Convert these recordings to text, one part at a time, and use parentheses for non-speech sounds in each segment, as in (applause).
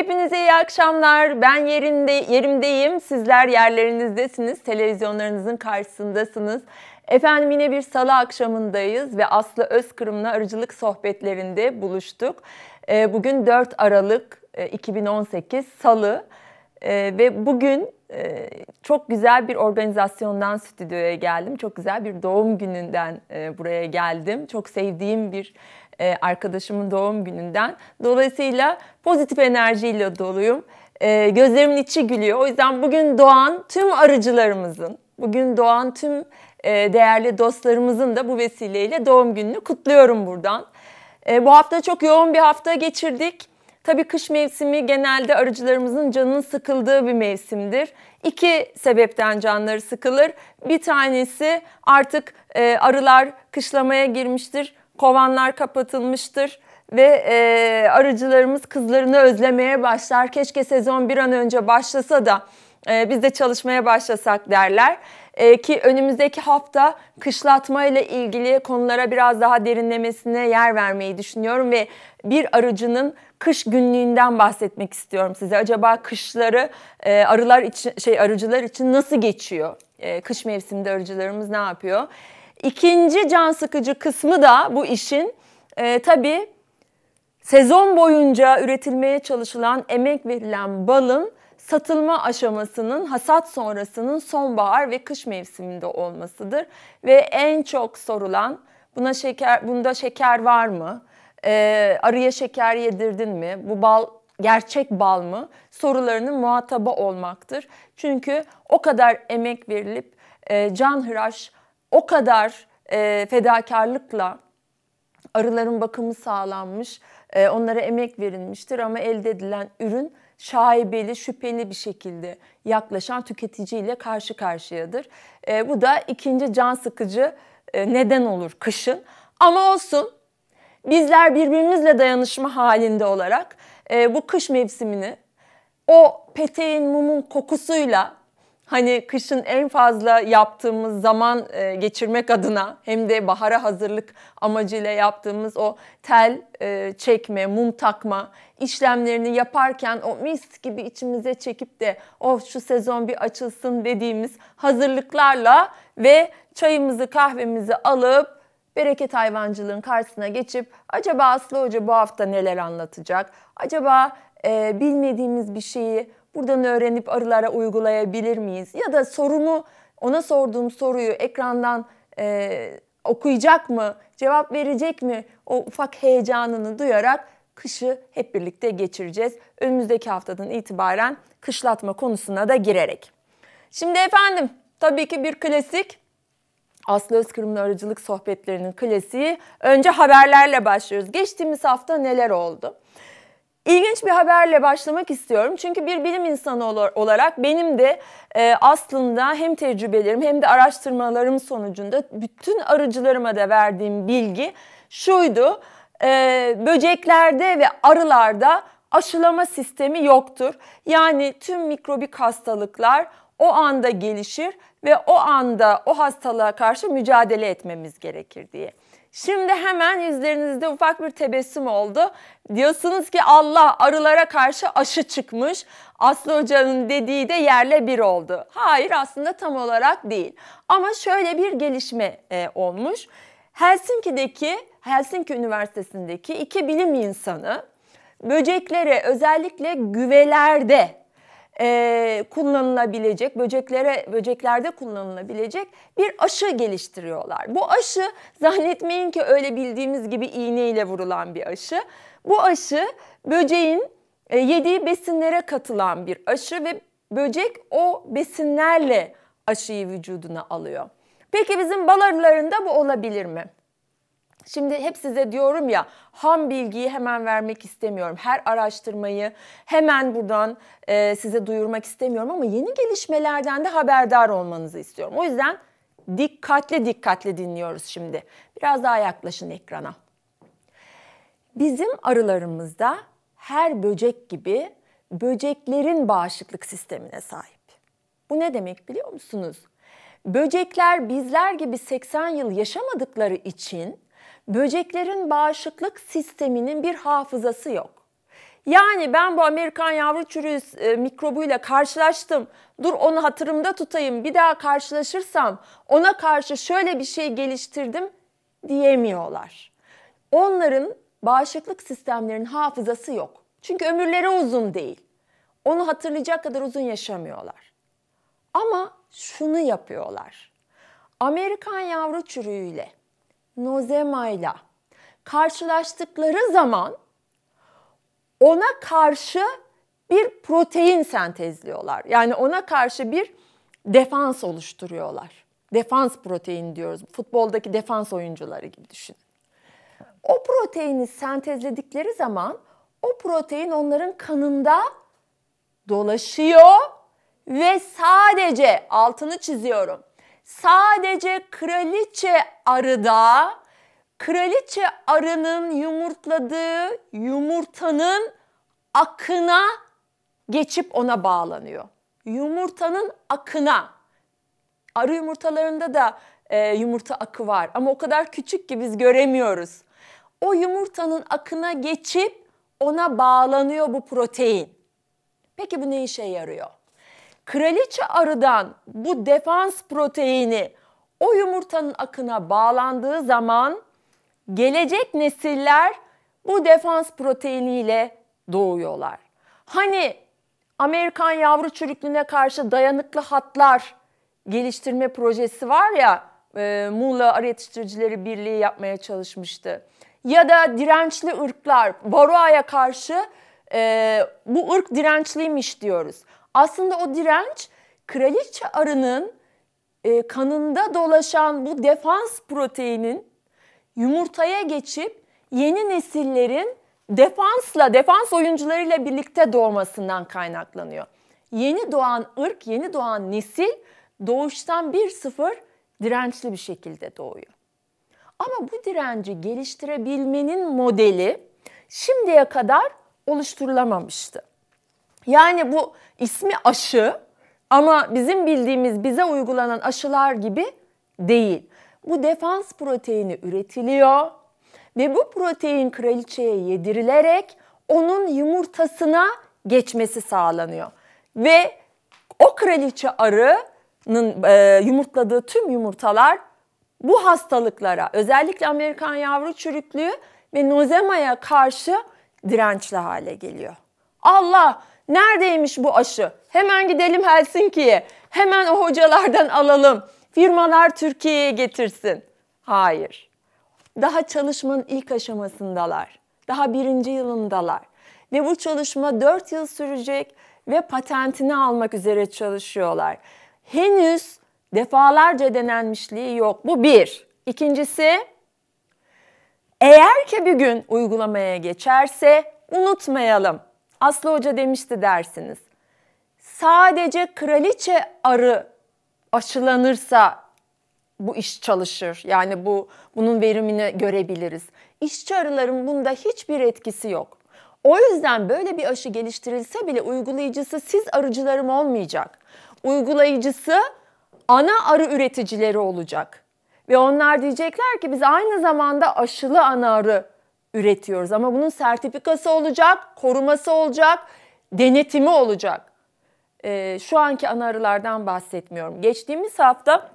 Hepinize iyi akşamlar. Ben yerinde, yerimdeyim. Sizler yerlerinizdesiniz. Televizyonlarınızın karşısındasınız. Efendim yine bir salı akşamındayız ve Aslı Özkırım'la arıcılık sohbetlerinde buluştuk. Ee, bugün 4 Aralık 2018 e, Salı ee, ve bugün e, çok güzel bir organizasyondan stüdyoya geldim. Çok güzel bir doğum gününden e, buraya geldim. Çok sevdiğim bir e, arkadaşımın doğum gününden. Dolayısıyla pozitif enerjiyle doluyum. E, gözlerimin içi gülüyor. O yüzden bugün doğan tüm arıcılarımızın, bugün doğan tüm e, değerli dostlarımızın da bu vesileyle doğum gününü kutluyorum buradan. E, bu hafta çok yoğun bir hafta geçirdik. Tabii kış mevsimi genelde arıcılarımızın canının sıkıldığı bir mevsimdir. İki sebepten canları sıkılır. Bir tanesi artık e, arılar kışlamaya girmiştir kovanlar kapatılmıştır ve e, arıcılarımız kızlarını özlemeye başlar. Keşke sezon bir an önce başlasa da e, biz de çalışmaya başlasak derler. E, ki önümüzdeki hafta kışlatma ile ilgili konulara biraz daha derinlemesine yer vermeyi düşünüyorum ve bir arıcının kış günlüğünden bahsetmek istiyorum size. Acaba kışları e, arılar için şey arıcılar için nasıl geçiyor? E, kış mevsiminde arıcılarımız ne yapıyor? İkinci can sıkıcı kısmı da bu işin e, tabii sezon boyunca üretilmeye çalışılan, emek verilen balın satılma aşamasının hasat sonrasının sonbahar ve kış mevsiminde olmasıdır ve en çok sorulan buna şeker bunda şeker var mı? Ee, arıya şeker yedirdin mi? Bu bal gerçek bal mı? sorularının muhatabı olmaktır. Çünkü o kadar emek verilip e, hıraş o kadar e, fedakarlıkla arıların bakımı sağlanmış, e, onlara emek verilmiştir ama elde edilen ürün şaibeli, şüpheli bir şekilde yaklaşan tüketiciyle karşı karşıyadır. E, bu da ikinci can sıkıcı e, neden olur kışın. Ama olsun bizler birbirimizle dayanışma halinde olarak e, bu kış mevsimini o peteğin mumun kokusuyla hani kışın en fazla yaptığımız zaman e, geçirmek adına hem de bahara hazırlık amacıyla yaptığımız o tel e, çekme, mum takma işlemlerini yaparken o mis gibi içimize çekip de of şu sezon bir açılsın dediğimiz hazırlıklarla ve çayımızı kahvemizi alıp bereket hayvancılığın karşısına geçip acaba Aslı Hoca bu hafta neler anlatacak? Acaba e, bilmediğimiz bir şeyi buradan öğrenip arılara uygulayabilir miyiz? Ya da sorumu ona sorduğum soruyu ekrandan e, okuyacak mı, cevap verecek mi o ufak heyecanını duyarak kışı hep birlikte geçireceğiz. Önümüzdeki haftadan itibaren kışlatma konusuna da girerek. Şimdi efendim tabii ki bir klasik Aslı Özkırım'ın arıcılık sohbetlerinin klasiği. Önce haberlerle başlıyoruz. Geçtiğimiz hafta neler oldu? İlginç bir haberle başlamak istiyorum. Çünkü bir bilim insanı olarak benim de e, aslında hem tecrübelerim hem de araştırmalarım sonucunda bütün arıcılarıma da verdiğim bilgi şuydu. E, böceklerde ve arılarda aşılama sistemi yoktur. Yani tüm mikrobik hastalıklar o anda gelişir ve o anda o hastalığa karşı mücadele etmemiz gerekir diye. Şimdi hemen yüzlerinizde ufak bir tebessüm oldu. Diyorsunuz ki Allah arılara karşı aşı çıkmış. Aslı Hoca'nın dediği de yerle bir oldu. Hayır aslında tam olarak değil. Ama şöyle bir gelişme e, olmuş. Helsinki'deki Helsinki Üniversitesi'ndeki iki bilim insanı böceklere özellikle güvelerde e, kullanılabilecek, böceklere böceklerde kullanılabilecek bir aşı geliştiriyorlar. Bu aşı zannetmeyin ki öyle bildiğimiz gibi iğneyle vurulan bir aşı. Bu aşı böceğin e, yediği besinlere katılan bir aşı ve böcek o besinlerle aşıyı vücuduna alıyor. Peki bizim balarlarında bu olabilir mi? Şimdi hep size diyorum ya ham bilgiyi hemen vermek istemiyorum. Her araştırmayı hemen buradan e, size duyurmak istemiyorum ama yeni gelişmelerden de haberdar olmanızı istiyorum. O yüzden dikkatli dikkatli dinliyoruz şimdi. Biraz daha yaklaşın ekrana. Bizim arılarımızda her böcek gibi böceklerin bağışıklık sistemine sahip. Bu ne demek biliyor musunuz? Böcekler bizler gibi 80 yıl yaşamadıkları için böceklerin bağışıklık sisteminin bir hafızası yok. Yani ben bu Amerikan yavru çürüğü e, mikrobuyla karşılaştım. Dur onu hatırımda tutayım. Bir daha karşılaşırsam ona karşı şöyle bir şey geliştirdim diyemiyorlar. Onların bağışıklık sistemlerinin hafızası yok. Çünkü ömürleri uzun değil. Onu hatırlayacak kadar uzun yaşamıyorlar. Ama şunu yapıyorlar. Amerikan yavru çürüğüyle nozemayla karşılaştıkları zaman ona karşı bir protein sentezliyorlar. Yani ona karşı bir defans oluşturuyorlar. Defans protein diyoruz. Futboldaki defans oyuncuları gibi düşün. O proteini sentezledikleri zaman o protein onların kanında dolaşıyor ve sadece altını çiziyorum sadece kraliçe arıda kraliçe arının yumurtladığı yumurtanın akına geçip ona bağlanıyor. Yumurtanın akına. Arı yumurtalarında da e, yumurta akı var ama o kadar küçük ki biz göremiyoruz. O yumurtanın akına geçip ona bağlanıyor bu protein. Peki bu ne işe yarıyor? Kraliçe arıdan bu defans proteini o yumurtanın akına bağlandığı zaman gelecek nesiller bu defans proteiniyle doğuyorlar. Hani Amerikan yavru çürüklüğüne karşı dayanıklı hatlar geliştirme projesi var ya e, Muğla Arı Yetiştiricileri Birliği yapmaya çalışmıştı. Ya da dirençli ırklar, varroa'ya karşı e, bu ırk dirençliymiş diyoruz. Aslında o direnç kraliçe arının e, kanında dolaşan bu defans proteinin yumurtaya geçip yeni nesillerin defansla, defans oyuncularıyla birlikte doğmasından kaynaklanıyor. Yeni doğan ırk, yeni doğan nesil doğuştan bir sıfır dirençli bir şekilde doğuyor. Ama bu direnci geliştirebilmenin modeli şimdiye kadar oluşturulamamıştı. Yani bu ismi aşı ama bizim bildiğimiz bize uygulanan aşılar gibi değil. Bu defans proteini üretiliyor ve bu protein kraliçeye yedirilerek onun yumurtasına geçmesi sağlanıyor. Ve o kraliçe arının e, yumurtladığı tüm yumurtalar bu hastalıklara özellikle Amerikan yavru çürüklüğü ve nozemaya karşı dirençli hale geliyor. Allah Neredeymiş bu aşı? Hemen gidelim Helsinki'ye. Hemen o hocalardan alalım. Firmalar Türkiye'ye getirsin. Hayır. Daha çalışmanın ilk aşamasındalar. Daha birinci yılındalar. Ve bu çalışma 4 yıl sürecek ve patentini almak üzere çalışıyorlar. Henüz defalarca denenmişliği yok. Bu bir. İkincisi, eğer ki bir gün uygulamaya geçerse unutmayalım Aslı Hoca demişti dersiniz. Sadece kraliçe arı aşılanırsa bu iş çalışır. Yani bu bunun verimini görebiliriz. İşçi arıların bunda hiçbir etkisi yok. O yüzden böyle bir aşı geliştirilse bile uygulayıcısı siz arıcılarım olmayacak. Uygulayıcısı ana arı üreticileri olacak. Ve onlar diyecekler ki biz aynı zamanda aşılı ana arı üretiyoruz. Ama bunun sertifikası olacak, koruması olacak, denetimi olacak. Ee, şu anki ana arılardan bahsetmiyorum. Geçtiğimiz hafta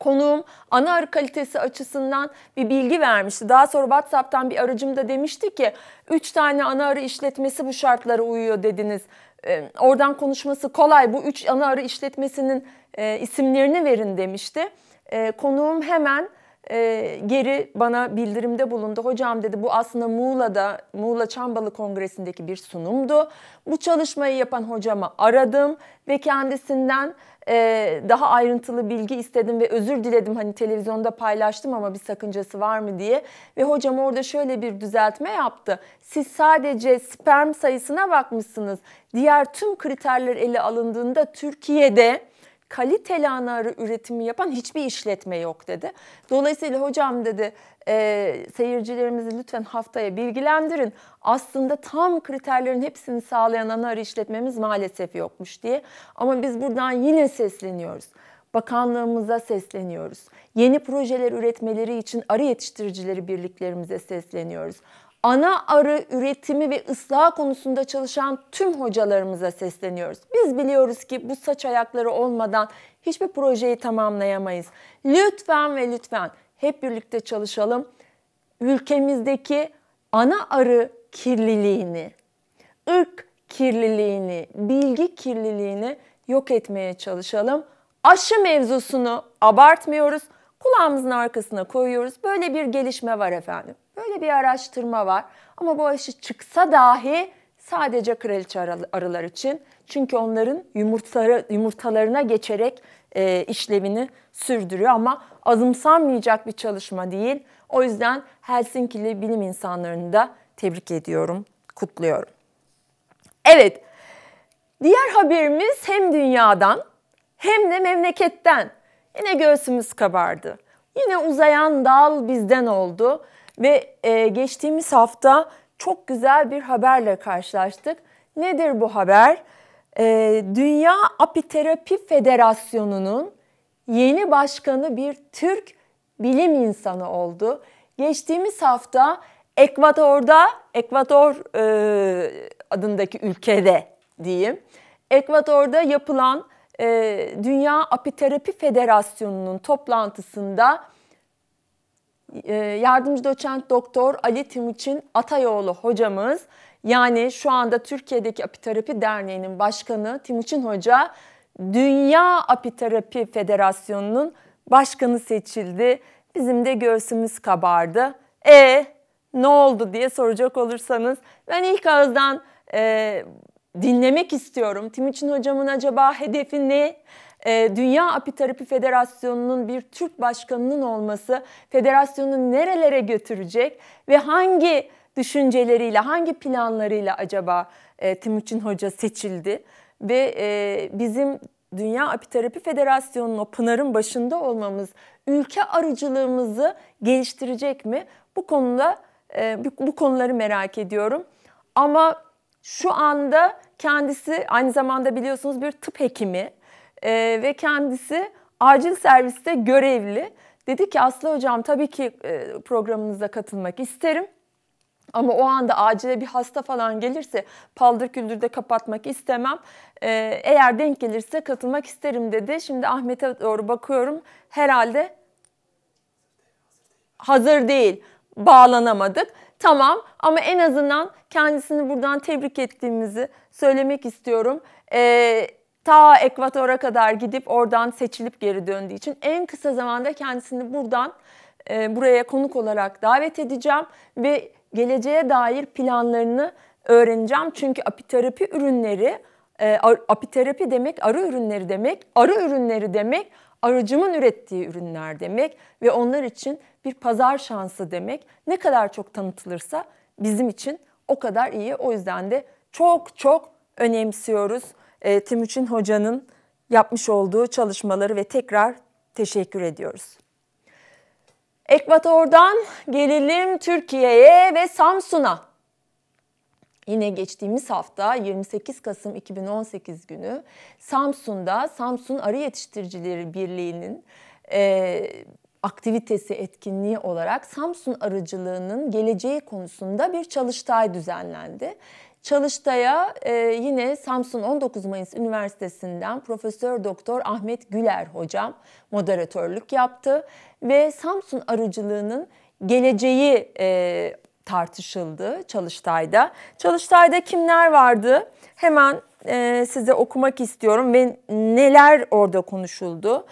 konuğum ana arı kalitesi açısından bir bilgi vermişti. Daha sonra WhatsApp'tan bir aracım da demişti ki 3 tane ana arı işletmesi bu şartlara uyuyor dediniz. Ee, oradan konuşması kolay. Bu 3 ana arı işletmesinin e, isimlerini verin demişti. Ee, konuğum hemen e, geri bana bildirimde bulundu. Hocam dedi bu aslında Muğla'da Muğla Çambalı Kongresi'ndeki bir sunumdu. Bu çalışmayı yapan hocama aradım ve kendisinden e, daha ayrıntılı bilgi istedim ve özür diledim. Hani televizyonda paylaştım ama bir sakıncası var mı diye. Ve hocam orada şöyle bir düzeltme yaptı. Siz sadece sperm sayısına bakmışsınız. Diğer tüm kriterler ele alındığında Türkiye'de kaliteli ana üretimi yapan hiçbir işletme yok dedi. Dolayısıyla hocam dedi e, seyircilerimizi lütfen haftaya bilgilendirin. Aslında tam kriterlerin hepsini sağlayan ana arı işletmemiz maalesef yokmuş diye. Ama biz buradan yine sesleniyoruz. Bakanlığımıza sesleniyoruz. Yeni projeler üretmeleri için arı yetiştiricileri birliklerimize sesleniyoruz ana arı üretimi ve ıslah konusunda çalışan tüm hocalarımıza sesleniyoruz. Biz biliyoruz ki bu saç ayakları olmadan hiçbir projeyi tamamlayamayız. Lütfen ve lütfen hep birlikte çalışalım. Ülkemizdeki ana arı kirliliğini, ırk kirliliğini, bilgi kirliliğini yok etmeye çalışalım. Aşı mevzusunu abartmıyoruz. Kulağımızın arkasına koyuyoruz. Böyle bir gelişme var efendim. Böyle bir araştırma var. Ama bu aşı çıksa dahi sadece kraliçe arılar için. Çünkü onların yumurtaları, yumurtalarına geçerek e, işlevini sürdürüyor ama azımsanmayacak bir çalışma değil. O yüzden Helsinkili bilim insanlarını da tebrik ediyorum, kutluyorum. Evet, diğer haberimiz hem dünyadan hem de memleketten. Yine göğsümüz kabardı. Yine uzayan dal bizden oldu. Ve e, geçtiğimiz hafta çok güzel bir haberle karşılaştık. Nedir bu haber? E, Dünya Apiterapi Federasyonu'nun yeni başkanı bir Türk bilim insanı oldu. Geçtiğimiz hafta Ekvador'da, Ekvador e, adındaki ülkede diyeyim, Ekvador'da yapılan e, Dünya Apiterapi Federasyonu'nun toplantısında ee, yardımcı doçent doktor Ali Timuçin Atayoğlu hocamız yani şu anda Türkiye'deki Apiterapi Derneği'nin başkanı Timuçin Hoca Dünya Apiterapi Federasyonu'nun başkanı seçildi. Bizim de göğsümüz kabardı. E ne oldu diye soracak olursanız ben ilk ağızdan e, dinlemek istiyorum. Timuçin hocamın acaba hedefi ne? Ee, Dünya Apiterapi Federasyonu'nun bir Türk başkanının olması federasyonu nerelere götürecek ve hangi düşünceleriyle, hangi planlarıyla acaba e, Timuçin Hoca seçildi? Ve e, bizim Dünya Apiterapi Federasyonu'nun o Pınar'ın başında olmamız ülke arıcılığımızı geliştirecek mi? Bu konuda e, bu konuları merak ediyorum. Ama şu anda kendisi aynı zamanda biliyorsunuz bir tıp hekimi e, ve kendisi acil serviste görevli. Dedi ki Aslı hocam tabii ki e, programınıza katılmak isterim. Ama o anda acile bir hasta falan gelirse paldır küldür de kapatmak istemem. Ee, eğer denk gelirse katılmak isterim dedi. Şimdi Ahmet'e doğru bakıyorum. Herhalde hazır değil. Bağlanamadık. Tamam ama en azından kendisini buradan tebrik ettiğimizi söylemek istiyorum. Ee, ta ekvatora kadar gidip oradan seçilip geri döndüğü için en kısa zamanda kendisini buradan e, buraya konuk olarak davet edeceğim ve geleceğe dair planlarını öğreneceğim. Çünkü apiterapi ürünleri, e, apiterapi demek arı ürünleri demek, arı ürünleri demek arıcımın ürettiği ürünler demek ve onlar için bir pazar şansı demek. Ne kadar çok tanıtılırsa bizim için o kadar iyi. O yüzden de çok çok önemsiyoruz. E, Timuçin Hoca'nın yapmış olduğu çalışmaları ve tekrar teşekkür ediyoruz. Ekvador'dan gelelim Türkiye'ye ve Samsun'a. Yine geçtiğimiz hafta 28 Kasım 2018 günü Samsun'da Samsun Arı Yetiştiricileri Birliği'nin e, aktivitesi, etkinliği olarak Samsun arıcılığının geleceği konusunda bir çalıştay düzenlendi. Çalıştay'a e, yine Samsun 19 Mayıs Üniversitesi'nden Profesör Doktor Ahmet Güler hocam moderatörlük yaptı ve Samsun arıcılığının geleceği e, tartışıldı Çalıştay'da. Çalıştay'da kimler vardı? Hemen e, size okumak istiyorum ve neler orada konuşuldu.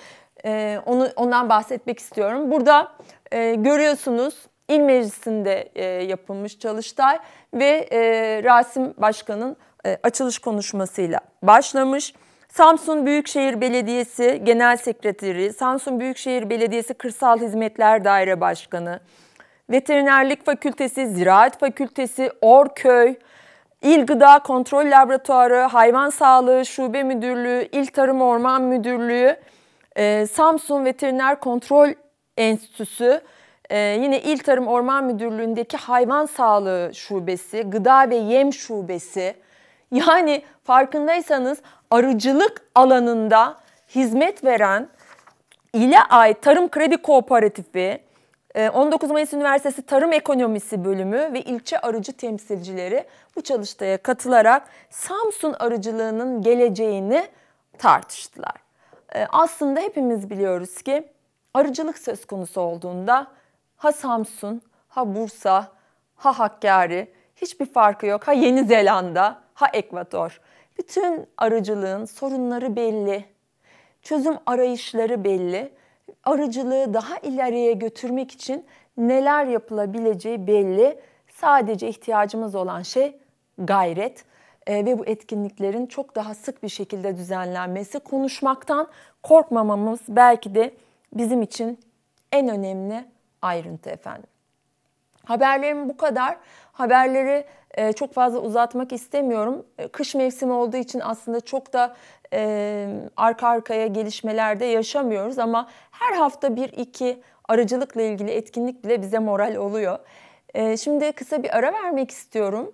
E, onu ondan bahsetmek istiyorum. Burada e, görüyorsunuz İl Meclisi'nde e, yapılmış Çalıştay ve e, Rasim Başkan'ın e, açılış konuşmasıyla başlamış. Samsun Büyükşehir Belediyesi Genel Sekreteri, Samsun Büyükşehir Belediyesi Kırsal Hizmetler Daire Başkanı, Veterinerlik Fakültesi, Ziraat Fakültesi, Orköy, İl Gıda Kontrol Laboratuvarı, Hayvan Sağlığı Şube Müdürlüğü, İl Tarım Orman Müdürlüğü, e, Samsun Veteriner Kontrol Enstitüsü, ee, yine İl Tarım Orman Müdürlüğü'ndeki Hayvan Sağlığı Şubesi, Gıda ve Yem Şubesi. Yani farkındaysanız arıcılık alanında hizmet veren ile ait Tarım Kredi Kooperatifi, 19 e, Mayıs Üniversitesi Tarım Ekonomisi Bölümü ve ilçe arıcı temsilcileri bu çalıştaya katılarak Samsun arıcılığının geleceğini tartıştılar. E, aslında hepimiz biliyoruz ki arıcılık söz konusu olduğunda ha Samsun, ha Bursa, ha Hakkari hiçbir farkı yok. Ha Yeni Zelanda, ha Ekvator. Bütün arıcılığın sorunları belli. Çözüm arayışları belli. Arıcılığı daha ileriye götürmek için neler yapılabileceği belli. Sadece ihtiyacımız olan şey gayret e, ve bu etkinliklerin çok daha sık bir şekilde düzenlenmesi, konuşmaktan korkmamamız belki de bizim için en önemli ayrıntı efendim. Haberlerim bu kadar. Haberleri e, çok fazla uzatmak istemiyorum. E, kış mevsimi olduğu için aslında çok da e, arka arkaya gelişmelerde yaşamıyoruz ama her hafta bir iki aracılıkla ilgili etkinlik bile bize moral oluyor. şimdi kısa bir ara vermek istiyorum.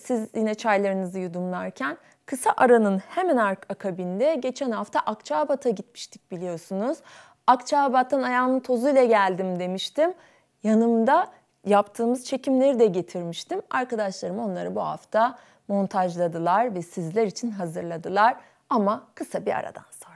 siz yine çaylarınızı yudumlarken. Kısa aranın hemen akabinde geçen hafta Akçabat'a gitmiştik biliyorsunuz. Akçabat'tan ayağımın tozuyla geldim demiştim. Yanımda yaptığımız çekimleri de getirmiştim. Arkadaşlarım onları bu hafta montajladılar ve sizler için hazırladılar ama kısa bir aradan sonra.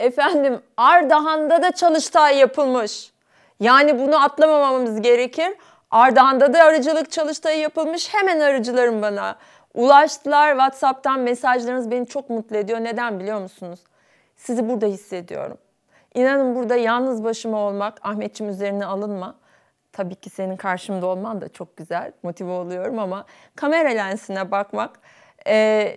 Efendim Ardahan'da da çalıştay yapılmış. Yani bunu atlamamamız gerekir. Ardahan'da da arıcılık çalıştayı yapılmış. Hemen arıcılarım bana ulaştılar. WhatsApp'tan mesajlarınız beni çok mutlu ediyor. Neden biliyor musunuz? Sizi burada hissediyorum. İnanın burada yalnız başıma olmak, Ahmetçim üzerine alınma. Tabii ki senin karşımda olman da çok güzel, motive oluyorum ama kamera lensine bakmak, e,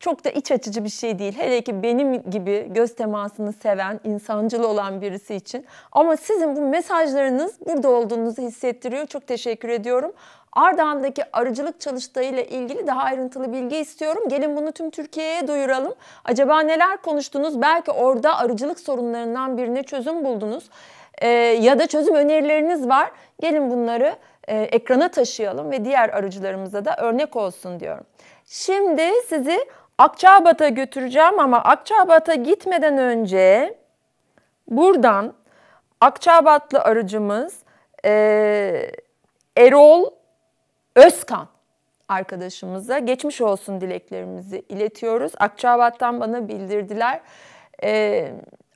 çok da iç açıcı bir şey değil. Hele ki benim gibi göz temasını seven, insancıl olan birisi için. Ama sizin bu mesajlarınız burada olduğunuzu hissettiriyor. Çok teşekkür ediyorum. Ardahan'daki arıcılık ile ilgili daha ayrıntılı bilgi istiyorum. Gelin bunu tüm Türkiye'ye duyuralım. Acaba neler konuştunuz? Belki orada arıcılık sorunlarından birine çözüm buldunuz. Ee, ya da çözüm önerileriniz var. Gelin bunları e, ekrana taşıyalım ve diğer arıcılarımıza da örnek olsun diyorum. Şimdi sizi Akçabat'a götüreceğim ama Akçabat'a gitmeden önce buradan Akçabatlı aracımız e, Erol Özkan arkadaşımıza geçmiş olsun dileklerimizi iletiyoruz. Akçabat'tan bana bildirdiler. E,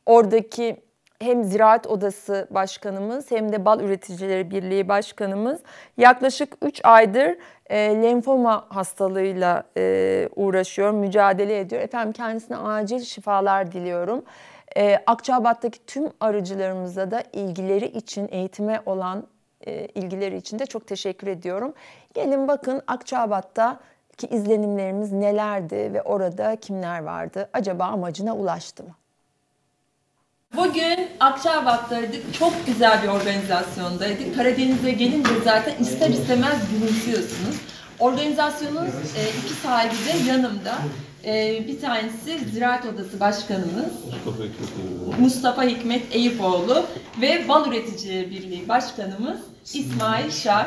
oradaki hem Ziraat Odası Başkanımız hem de Bal Üreticileri Birliği Başkanımız yaklaşık 3 aydır e, lenfoma hastalığıyla e, uğraşıyor, mücadele ediyor. Efendim kendisine acil şifalar diliyorum. E, Akçabat'taki tüm arıcılarımıza da ilgileri için, eğitime olan e, ilgileri için de çok teşekkür ediyorum. Gelin bakın Akçabat'ta ki izlenimlerimiz nelerdi ve orada kimler vardı? Acaba amacına ulaştı mı? Bugün Akçabat'taydık. Çok güzel bir organizasyondaydık. Karadeniz'e gelince zaten ister istemez gülümsüyorsunuz. Organizasyonun e, iki sahibi de yanımda. E, bir tanesi Ziraat Odası Başkanımız Mustafa Hikmet, Eyüpoğlu. ve Bal Üreticileri Birliği Başkanımız İsmail Şar.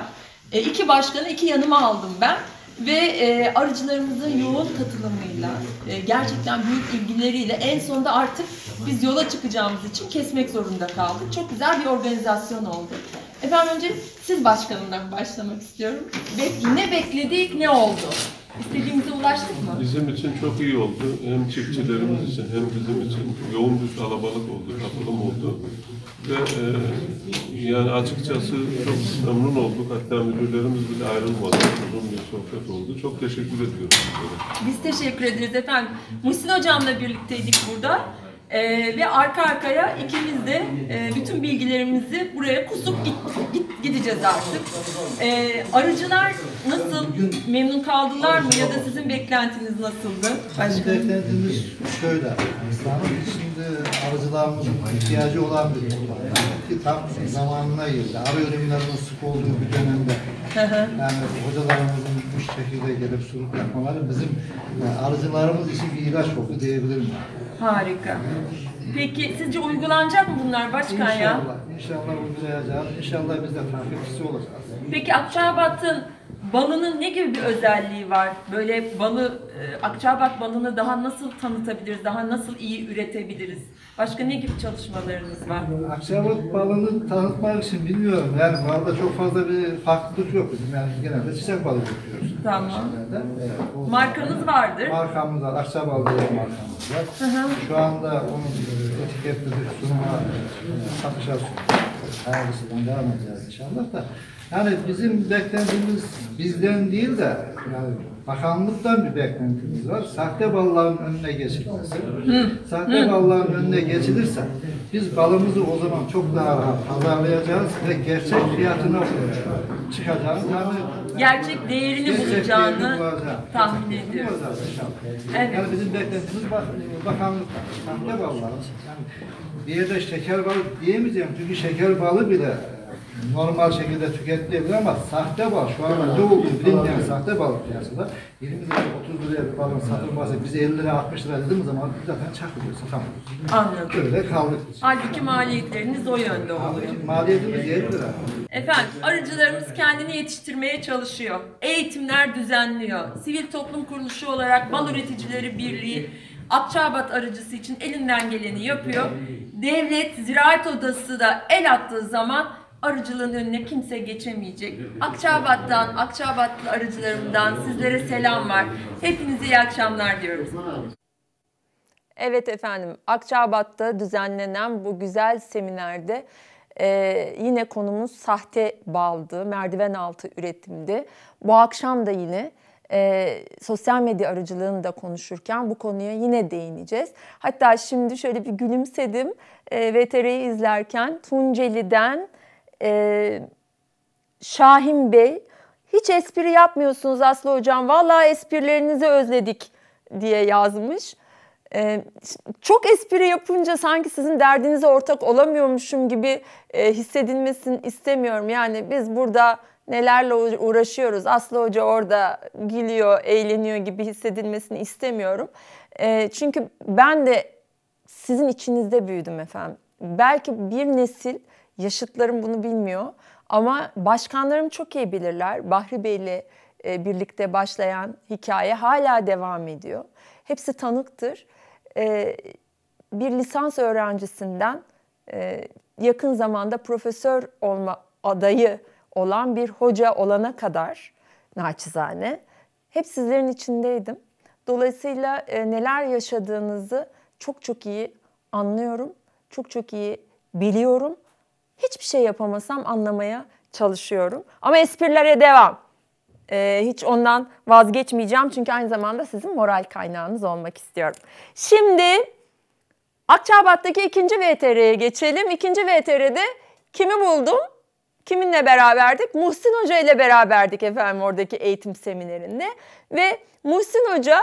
E, iki başkanı iki yanıma aldım ben ve e, arıcılarımızın yoğun katılımıyla, e, gerçekten büyük ilgileriyle en sonunda artık biz yola çıkacağımız için kesmek zorunda kaldık. Çok güzel bir organizasyon oldu. Efendim önce siz başkanından başlamak istiyorum. ne bekledik, ne oldu? İstediğimize ulaştık mı? Bizim için çok iyi oldu. Hem çiftçilerimiz için hem bizim için yoğun bir kalabalık oldu, katılım oldu. Ve e, yani açıkçası çok memnun olduk. Hatta müdürlerimiz bile ayrılmadı. Uzun bir sohbet oldu. Çok teşekkür ediyorum. Biz teşekkür ederiz efendim. Muhsin Hocam'la birlikteydik burada. Ee, ve arka arkaya ikimiz de e, bütün bilgilerimizi buraya kusup git, git, gideceğiz artık. Ee, arıcılar nasıl? Memnun kaldılar mı? Ya da sizin beklentiniz nasıldı? Bizim beklentimiz şöyle. Şimdi arıcılarımızın ihtiyacı olan bir durumda. tam zamanına girdi. Arı ürünlerinin nasıl olduğu bir dönemde yani hocalarımızın bu şekilde gelip sunum yapmaları bizim e, arzularımız için bir ilaç oldu diyebilirim. Harika. Peki sizce uygulanacak mı bunlar başkan ya? İnşallah, İnşallah uygulayacağız. İnşallah biz de takipçisi olacağız. Peki Akçabat'ın balının ne gibi bir özelliği var? Böyle balı, e, balını daha nasıl tanıtabiliriz, daha nasıl iyi üretebiliriz? Başka ne gibi çalışmalarınız var? Akçabat balını tanıtmak için bilmiyorum. Yani balda çok fazla bir farklılık yok bizim. Yani genelde çiçek balı yapıyoruz. Tamam. Evet, Markanız vardır. Markamız var. Akçabat balı markamız var. Hı hı. Şu anda onun e, etiketli bir sunuma satışa sunum. Hayırlısından devam edeceğiz inşallah da. Yani bizim beklentimiz bizden değil de yani bakanlıktan bir beklentimiz var. Sahte balların önüne geçilmesi. Sahte balların önüne geçilirse biz balımızı o zaman çok daha rahat pazarlayacağız ve gerçek fiyatını çıkacağız. Yani gerçek değerini gerçek bulacağını tahmin ediyorum. Yani bizim beklentimiz bak, bakanlıktan. Sahte balların. Yani bir yerde şeker balı diyemeyeceğim çünkü şeker balı bile normal şekilde tüketilebilir ama sahte bal şu anda Doğu bilinmeyen sahte bal piyasada 20 lira 30 liraya bir balın satılması biz 50 lira 60 lira dediğimiz zaman zaten çakılıyor satamıyoruz. Anladım. Böyle kaldık. Halbuki maliyetleriniz o yönde oluyor. Maliyetimiz 50 lira. Efendim arıcılarımız kendini yetiştirmeye çalışıyor. Eğitimler düzenliyor. Sivil toplum kuruluşu olarak Bal Üreticileri Birliği Akçabat arıcısı için elinden geleni yapıyor. Devlet Ziraat Odası da el attığı zaman arıcılığın önüne kimse geçemeyecek. Akçabat'tan, Akçabatlı arıcılarımdan sizlere selam var. Hepinize iyi akşamlar diyoruz. Evet efendim, Akçabat'ta düzenlenen bu güzel seminerde ee, yine konumuz sahte baldı, merdiven altı üretimdi. Bu akşam da yine e, sosyal medya aracılığını da konuşurken bu konuya yine değineceğiz. Hatta şimdi şöyle bir gülümsedim e, VTR'yi izlerken Tunceli'den e, Şahin Bey hiç espri yapmıyorsunuz Aslı Hocam. Vallahi esprilerinizi özledik diye yazmış. Ee, çok espri yapınca sanki sizin derdinize ortak olamıyormuşum gibi e, hissedilmesini istemiyorum. Yani biz burada nelerle uğraşıyoruz. Aslı Hoca orada gülüyor, eğleniyor gibi hissedilmesini istemiyorum. E, çünkü ben de sizin içinizde büyüdüm efendim. Belki bir nesil Yaşıtlarım bunu bilmiyor ama başkanlarım çok iyi bilirler. Bahri Bey'le e, birlikte başlayan hikaye hala devam ediyor. Hepsi tanıktır. E, bir lisans öğrencisinden e, yakın zamanda profesör olma adayı olan bir hoca olana kadar naçizane hep sizlerin içindeydim. Dolayısıyla neler yaşadığınızı çok çok iyi anlıyorum. Çok çok iyi biliyorum hiçbir şey yapamasam anlamaya çalışıyorum. Ama esprilere devam. Ee, hiç ondan vazgeçmeyeceğim çünkü aynı zamanda sizin moral kaynağınız olmak istiyorum. Şimdi Akçabat'taki ikinci VTR'ye geçelim. İkinci VTR'de kimi buldum? Kiminle beraberdik? Muhsin Hoca ile beraberdik efendim oradaki eğitim seminerinde. Ve Muhsin Hoca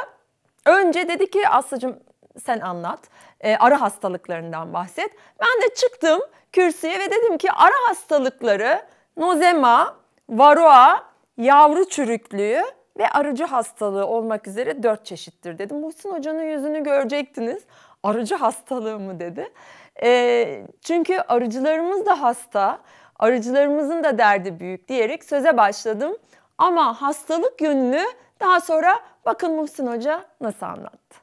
önce dedi ki Aslı'cığım sen anlat. E, ara hastalıklarından bahset. Ben de çıktım kürsüye ve dedim ki ara hastalıkları nozema, varoa, yavru çürüklüğü ve arıcı hastalığı olmak üzere dört çeşittir dedim. Muhsin Hoca'nın yüzünü görecektiniz. Arıcı hastalığı mı dedi. E, çünkü arıcılarımız da hasta, arıcılarımızın da derdi büyük diyerek söze başladım. Ama hastalık yönünü daha sonra bakın Muhsin Hoca nasıl anlattı.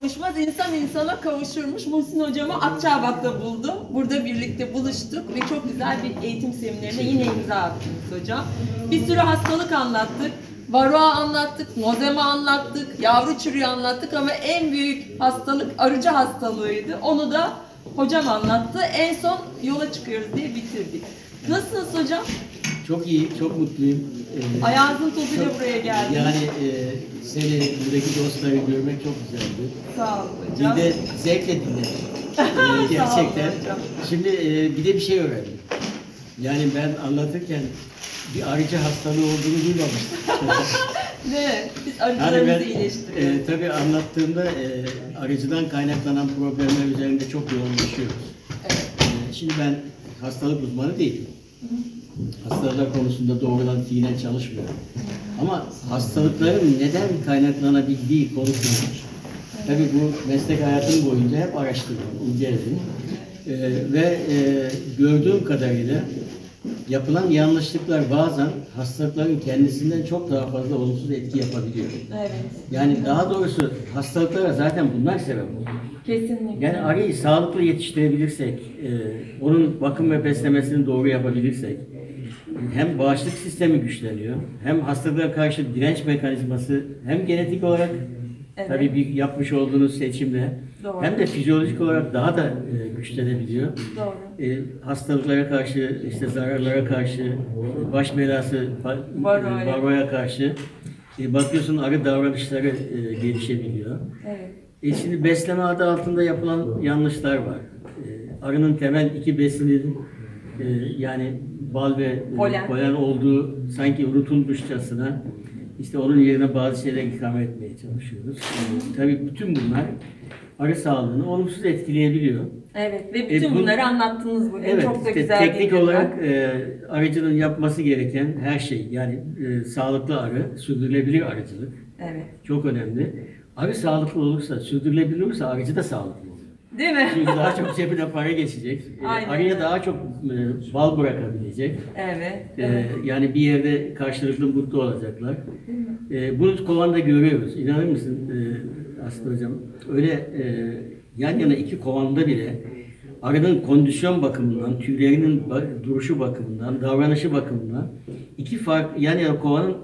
Kavuşmaz insan insana kavuşurmuş. Muhsin hocamı Akçabat'ta buldum. Burada birlikte buluştuk ve çok güzel bir eğitim seminerine yine imza attınız hocam. Bir sürü hastalık anlattık. Varroa anlattık, nozema anlattık, yavru çürüğü anlattık ama en büyük hastalık arıcı hastalığıydı. Onu da hocam anlattı. En son yola çıkıyoruz diye bitirdik. Nasılsınız hocam? Çok iyi, çok mutluyum. Ee, Ayağınızın tozuyla buraya geldiniz. Yani e, seni buradaki dostları görmek çok güzeldi. Sağ ol. hocam. Bir de zevkle dinledim. (laughs) Ee, gerçekten. Şimdi e, bir de bir şey öğrendim. Yani ben anlatırken bir arıcı hastalığı olduğunu duymamıştım. (laughs) Ne? biz hani arıcılarımızı yani e, iyileştiriyoruz. E, tabii anlattığımda e, arıcıdan kaynaklanan problemler üzerinde çok yoğunlaşıyoruz. Evet. E, şimdi ben hastalık uzmanı değilim. Hı -hı hastalıklar konusunda doğrudan fiilen çalışmıyorum. Ama hastalıkların neden kaynaklanabildiği konusu Tabi bu meslek hayatım boyunca hep araştırdım, inceledim. Ee, ve e, gördüğüm kadarıyla yapılan yanlışlıklar bazen hastalıkların kendisinden çok daha fazla olumsuz etki yapabiliyor. Evet. Yani daha doğrusu hastalıklara zaten bunlar sebep oluyor. Kesinlikle. Yani arıyı sağlıklı yetiştirebilirsek, e, onun bakım ve beslemesini doğru yapabilirsek, hem bağışıklık sistemi güçleniyor, hem hastalığa karşı direnç mekanizması, hem genetik olarak evet. tabii bir yapmış olduğunuz seçimle, Doğru. hem de fizyolojik olarak daha da e, güçlenebiliyor. Doğru. E, hastalıklara karşı, işte zararlara karşı, baş belası, varoya e, karşı e, bakıyorsun arı davranışları e, gelişebiliyor. Evet. E, şimdi besleme adı altında yapılan yanlışlar var. E, arının temel iki besinin e, yani bal ve e, polen. polen olduğu sanki unutulmuşçasına işte onun yerine bazı şeyler ikram etmeye çalışıyoruz. Yani, ee, tabii bütün bunlar arı sağlığını olumsuz etkileyebiliyor. Evet ve e, bütün e, bu, bunları anlattınız bugün. Evet, Çok da işte güzel. Teknik olarak e, arıcının yapması gereken her şey yani e, sağlıklı arı, sürdürülebilir arıcılık. Evet. Çok önemli. Arı sağlıklı olursa, sürdürülebilir olursa arıcı da sağlıklı. Değil mi? Çünkü daha çok cebine para geçecek. (laughs) Ee, Aynen. Araya daha çok e, bal bırakabilecek. Evet. evet. Yani bir yerde karşılıklı mutlu olacaklar. Ee, bunu kovanda görüyoruz. İnanır mısın ee, Aslı Hocam? Öyle e, yan yana iki kovanda bile arının kondisyon bakımından, tüylerinin duruşu bakımından, davranışı bakımından iki farklı yan yana kovanın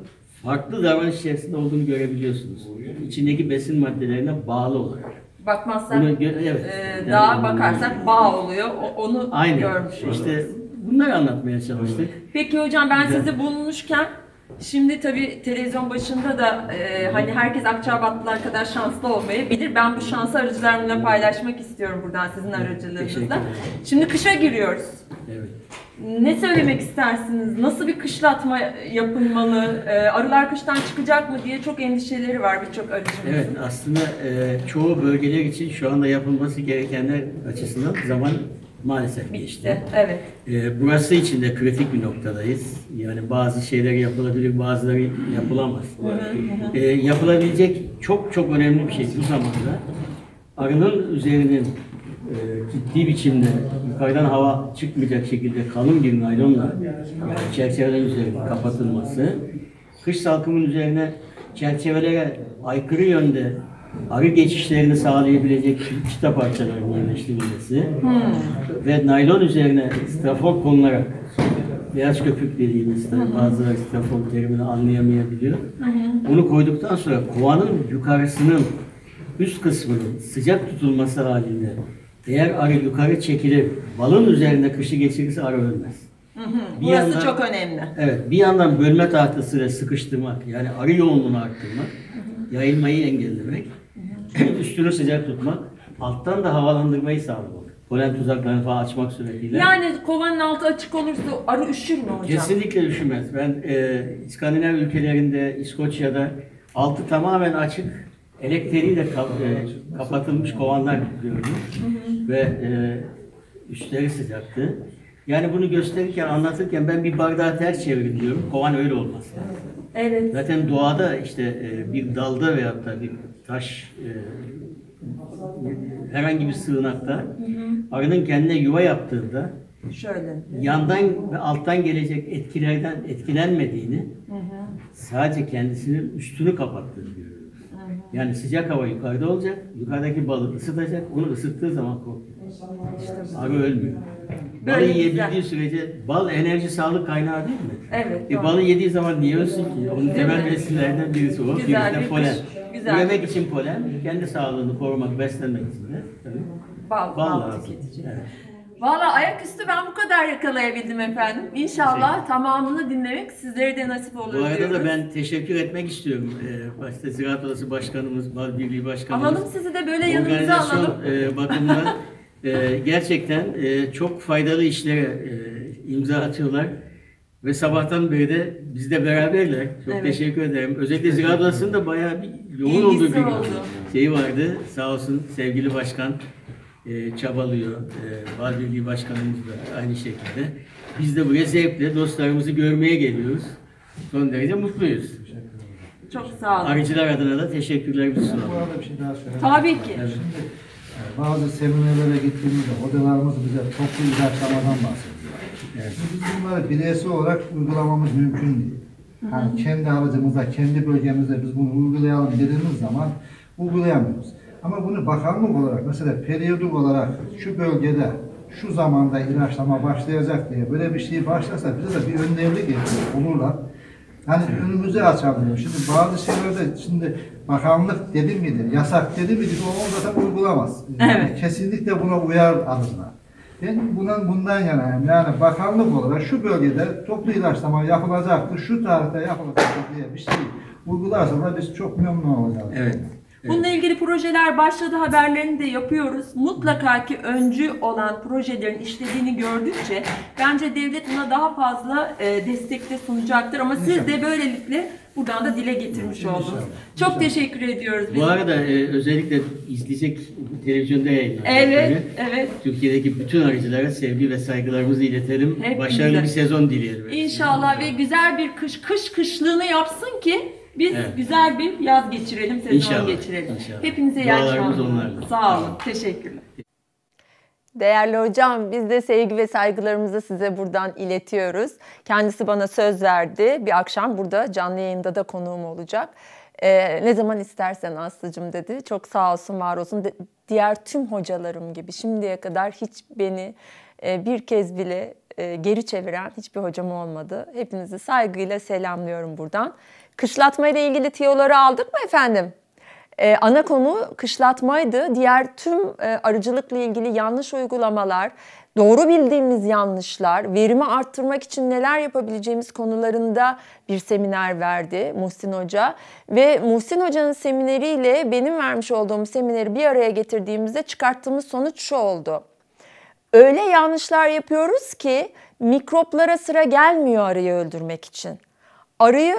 farklı davranış içerisinde olduğunu görebiliyorsunuz. İçindeki besin maddelerine bağlı olarak bakmazsak Buna evet. e, dağa yani, bakarsak bağ oluyor. O, onu aynen. görmüş İşte bunları anlatmaya çalıştık. Peki hocam ben evet. sizi bulmuşken Şimdi tabii televizyon başında da e, hani herkes Akçabatlı kadar şanslı olmayabilir. Ben bu şansı aracılarımla paylaşmak istiyorum buradan sizin aracılığınızla. Şimdi kışa giriyoruz. Evet. Ne söylemek istersiniz? Nasıl bir kışlatma yapılmalı? E, arılar kıştan çıkacak mı diye çok endişeleri var birçok arıcımızın. Evet, aslında e, çoğu bölgeler için şu anda yapılması gerekenler açısından zaman maalesef geçti. Evet. E, burası için de kritik bir noktadayız. Yani bazı şeyler yapılabilir, bazıları yapılamaz. Hı hı. E, yapılabilecek çok çok önemli bir şey bu zamanda. Arının üzerinin e, ciddi biçimde yukarıdan hava çıkmayacak şekilde kalın bir naylonla yani çerçeveler üzerinde kapatılması, kış salkımın üzerine çerçevelere aykırı yönde arı geçişlerini sağlayabilecek kitap parçaları yerleştirilmesi hmm. ve naylon üzerine strafor konularak beyaz köpük dediğimiz tabii hmm. bazıları strafor terimini anlayamayabiliyor. Hmm. Onu koyduktan sonra kovanın yukarısının üst kısmının sıcak tutulması halinde eğer arı yukarı çekilip balın üzerinde kışı geçirirse arı ölmez. Hı Bir Burası yandan, çok önemli. Evet, bir yandan bölme tahtası ve sıkıştırmak, yani arı yoğunluğunu arttırmak, hı yayılmayı engellemek, (clears throat) üstünü sıcak tutmak, alttan da havalandırmayı sağlamak. Polen tuzaklarını falan açmak suretiyle. Yani kovanın altı açık olursa arı üşür mü hocam? Kesinlikle üşümez. Ben e, İskandinav ülkelerinde, İskoçya'da altı tamamen açık, elektriğiyle kap, e, kapatılmış kovanlar gördüm. Hı hı ve e, üstleri sıcaktı. Yani bunu gösterirken, anlatırken ben bir bardağı ters çevirdim diyorum. Kovan öyle olmaz. Yani. Evet. Zaten doğada işte e, bir dalda veya da bir taş e, herhangi bir sığınakta hı hı. arının kendine yuva yaptığında şöyle yandan ve alttan gelecek etkilerden etkilenmediğini hı hı. sadece kendisinin üstünü kapattığını diyor. Yani sıcak hava yukarıda olacak. Yukarıdaki balık ısıtacak. Onu ısıttığı zaman korkuyor. Arı ölmüyor. Balı Böyle sürece bal enerji sağlık kaynağı değil mi? Evet. E, balı yediği zaman niye ölsün ki? Onun temel besinlerden birisi o. Güzel bir Birisi polen. kuş. Güzel. Yemek için polen, kendi sağlığını korumak, beslenmek için de tabii. Bal, bal, Bal lazım. Evet. Valla ayaküstü ben bu kadar yakalayabildim efendim. İnşallah şey. tamamını dinlemek sizlere de nasip olur Bu arada diyoruz. da ben teşekkür etmek istiyorum. Ee, başta Ziraat Odası Başkanımız, Bal Birliği Başkanımız. Alalım sizi de böyle yanımıza alalım. E, bakımından e, gerçekten e, çok faydalı işlere e, imza atıyorlar. Ve sabahtan beri de biz de beraberler. Çok evet. teşekkür ederim. Özellikle Ziraat Odası'nın da bayağı bir yoğun İlgisi olduğu bir oldu. şeyi vardı. Sağ olsun sevgili başkan. E, çabalıyor. E, Başkanımız da aynı şekilde. Biz de buraya zevkle dostlarımızı görmeye geliyoruz. Son derece mutluyuz. Çok sağ olun. Arıcılar adına da teşekkürlerimizi sunalım. Bu arada bir şey daha söyleyeyim. Tabii ki. Evet. Şimdi, e, bazı seminerlere gittiğimizde hocalarımız bize toplu ilaçlamadan bahsediyor. Evet. Biz bunları bireysel olarak uygulamamız mümkün değil. Yani kendi aracımıza, kendi bölgemizde biz bunu uygulayalım dediğimiz zaman uygulayamıyoruz. Ama bunu bakanlık olarak mesela periyodik olarak şu bölgede şu zamanda ilaçlama başlayacak diye böyle bir şey başlasa bize de bir önlemli getiriyor olurlar. Yani önümüzü açamıyor. Şimdi bazı şeylerde şimdi bakanlık dedi miydi, yasak dedi miydi onu zaten uygulamaz. Yani evet. Kesinlikle buna uyar alırlar. Ben bundan, bundan yanayım. Yani bakanlık olarak şu bölgede toplu ilaçlama yapılacaktı, şu tarihte yapılacaktı diye bir şey uygularsalar biz çok memnun olacağız. Evet. Bununla ilgili projeler başladı haberlerini de yapıyoruz. Mutlaka ki öncü olan projelerin işlediğini gördükçe bence devlet buna daha fazla e, destekte sunacaktır. Ama siz de böylelikle buradan da dile getirmiş oldunuz. Çok teşekkür ediyoruz. Bu arada e, özellikle izleyecek televizyonda yayınlanacak. Evet, evet. Türkiye'deki bütün arıcılara sevgi ve saygılarımızı iletelim. Hepimize. Başarılı bir sezon dileyelim. İnşallah ve güzel bir kış kış kışlığını yapsın ki biz Evet. güzel bir yaz geçirelim, sezon İnşallah, geçirelim. inşallah. Hepinize iyi Dualarımız akşamlar. Sağ olun. Teşekkürler. Değerli hocam biz de sevgi ve saygılarımızı size buradan iletiyoruz. Kendisi bana söz verdi. Bir akşam burada canlı yayında da konuğum olacak. Ee, ne zaman istersen Aslı'cım dedi. Çok sağ olsun var olsun. De- diğer tüm hocalarım gibi şimdiye kadar hiç beni e, bir kez bile e, geri çeviren hiçbir hocam olmadı. Hepinizi saygıyla selamlıyorum buradan. Kışlatma ile ilgili tiyoları aldık mı efendim? Ee, ana konu kışlatmaydı. Diğer tüm e, arıcılıkla ilgili yanlış uygulamalar, doğru bildiğimiz yanlışlar, verimi arttırmak için neler yapabileceğimiz konularında bir seminer verdi Muhsin Hoca. Ve Muhsin Hoca'nın semineriyle benim vermiş olduğum semineri bir araya getirdiğimizde çıkarttığımız sonuç şu oldu. Öyle yanlışlar yapıyoruz ki mikroplara sıra gelmiyor arıyı öldürmek için. Arıyı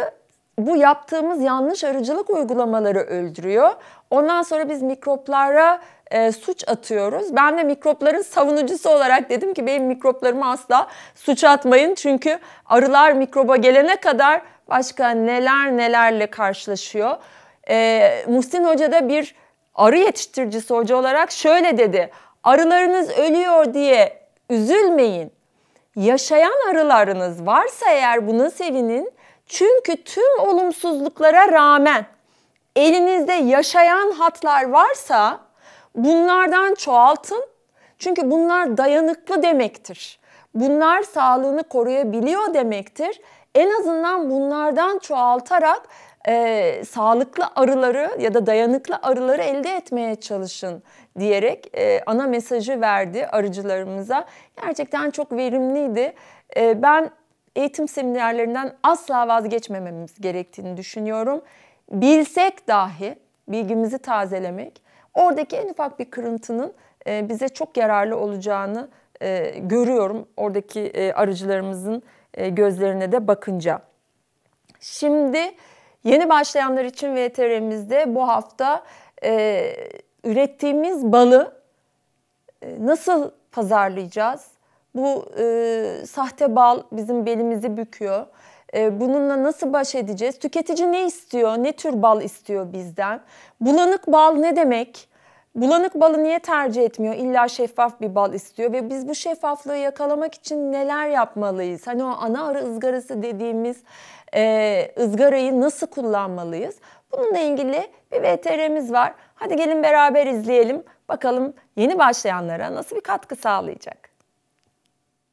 bu yaptığımız yanlış arıcılık uygulamaları öldürüyor. Ondan sonra biz mikroplara e, suç atıyoruz. Ben de mikropların savunucusu olarak dedim ki benim mikroplarımı asla suç atmayın. Çünkü arılar mikroba gelene kadar başka neler nelerle karşılaşıyor. E, Muhsin Hoca da bir arı yetiştiricisi hoca olarak şöyle dedi. Arılarınız ölüyor diye üzülmeyin. Yaşayan arılarınız varsa eğer buna sevinin çünkü tüm olumsuzluklara rağmen elinizde yaşayan hatlar varsa bunlardan çoğaltın. Çünkü bunlar dayanıklı demektir. Bunlar sağlığını koruyabiliyor demektir. En azından bunlardan çoğaltarak e, sağlıklı arıları ya da dayanıklı arıları elde etmeye çalışın diyerek e, ana mesajı verdi arıcılarımıza. Gerçekten çok verimliydi. E, ben eğitim seminerlerinden asla vazgeçmememiz gerektiğini düşünüyorum. Bilsek dahi bilgimizi tazelemek oradaki en ufak bir kırıntının e, bize çok yararlı olacağını e, görüyorum. Oradaki e, arıcılarımızın gözlerine de bakınca. Şimdi yeni başlayanlar için VTR'mizde bu hafta ürettiğimiz balı nasıl pazarlayacağız? Bu e, sahte bal bizim belimizi büküyor. E, bununla nasıl baş edeceğiz? Tüketici ne istiyor? Ne tür bal istiyor bizden? Bulanık bal ne demek? Bulanık balı niye tercih etmiyor? İlla şeffaf bir bal istiyor ve biz bu şeffaflığı yakalamak için neler yapmalıyız? Hani o ana arı ızgarası dediğimiz e, ızgarayı nasıl kullanmalıyız? Bununla ilgili bir VTR'miz var. Hadi gelin beraber izleyelim. Bakalım yeni başlayanlara nasıl bir katkı sağlayacak?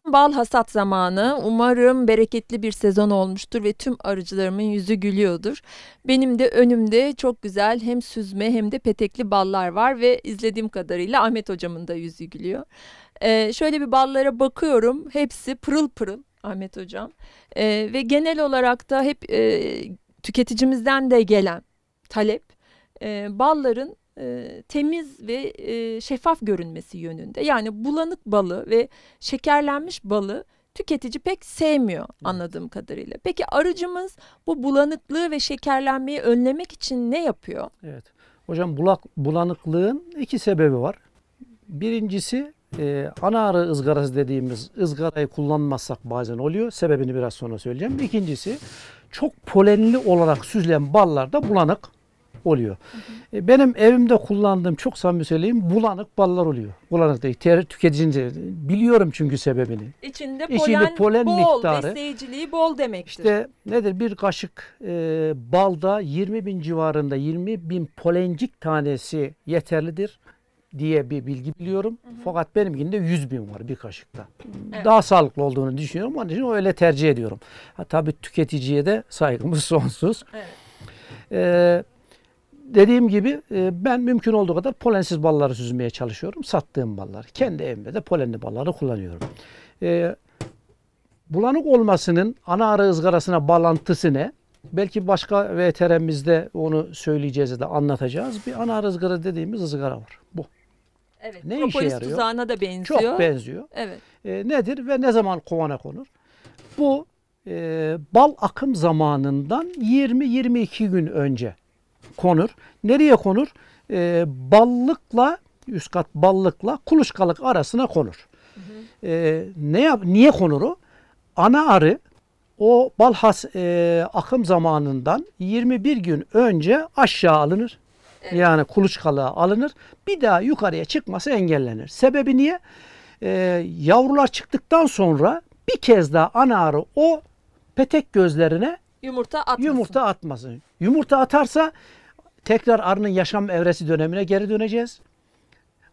Bal hasat zamanı. Umarım bereketli bir sezon olmuştur ve tüm arıcılarımın yüzü gülüyordur. Benim de önümde çok güzel hem süzme hem de petekli ballar var ve izlediğim kadarıyla Ahmet hocamın da yüzü gülüyor. Ee, şöyle bir ballara bakıyorum. Hepsi pırıl pırıl Ahmet hocam. Ee, ve genel olarak da hep e, tüketicimizden de gelen talep e, balların e, temiz ve e, şeffaf görünmesi yönünde. Yani bulanık balı ve şekerlenmiş balı tüketici pek sevmiyor anladığım kadarıyla. Peki arıcımız bu bulanıklığı ve şekerlenmeyi önlemek için ne yapıyor? Evet. Hocam bulak, bulanıklığın iki sebebi var. Birincisi e, ana arı ızgarası dediğimiz ızgarayı kullanmazsak bazen oluyor. Sebebini biraz sonra söyleyeceğim. İkincisi çok polenli olarak süzülen ballarda bulanık oluyor. Hı hı. E, benim evimde kullandığım çok samimi söyleyeyim bulanık ballar oluyor. Bulanık değil. Ter, tüketince biliyorum çünkü sebebini. İçinde polen, İçinde polen bol, miktarı. besleyiciliği bol demektir. İşte nedir bir kaşık e, balda 20 bin civarında 20 bin polencik tanesi yeterlidir diye bir bilgi biliyorum. Hı hı. Fakat benimkinde 100 bin var bir kaşıkta. Evet. Daha sağlıklı olduğunu düşünüyorum. Onun için öyle tercih ediyorum. Ha, tabii tüketiciye de saygımız (laughs) sonsuz. Evet. Ee, dediğim gibi e, ben mümkün olduğu kadar polensiz balları süzmeye çalışıyorum. Sattığım ballar, Kendi evimde de polenli balları kullanıyorum. E, bulanık olmasının ana arı ızgarasına bağlantısı ne? Belki başka VTR'mizde onu söyleyeceğiz de, da anlatacağız. Bir ana arı ızgara dediğimiz ızgara var. Bu. Evet. Ne işe yarıyor? tuzağına da benziyor. Çok benziyor. Evet. E, nedir ve ne zaman kovana konur? Bu e, bal akım zamanından 20-22 gün önce konur. Nereye konur? E, ballıkla üst kat ballıkla kuluçkalık arasına konur. Hı hı. E, ee, ne yap? Niye konur o? Ana arı o balhas e, akım zamanından 21 gün önce aşağı alınır. Evet. Yani kuluçkalığa alınır. Bir daha yukarıya çıkması engellenir. Sebebi niye? E, yavrular çıktıktan sonra bir kez daha ana arı o petek gözlerine yumurta atmasın. Yumurta atmasın. Yumurta atarsa Tekrar arının yaşam evresi dönemine geri döneceğiz.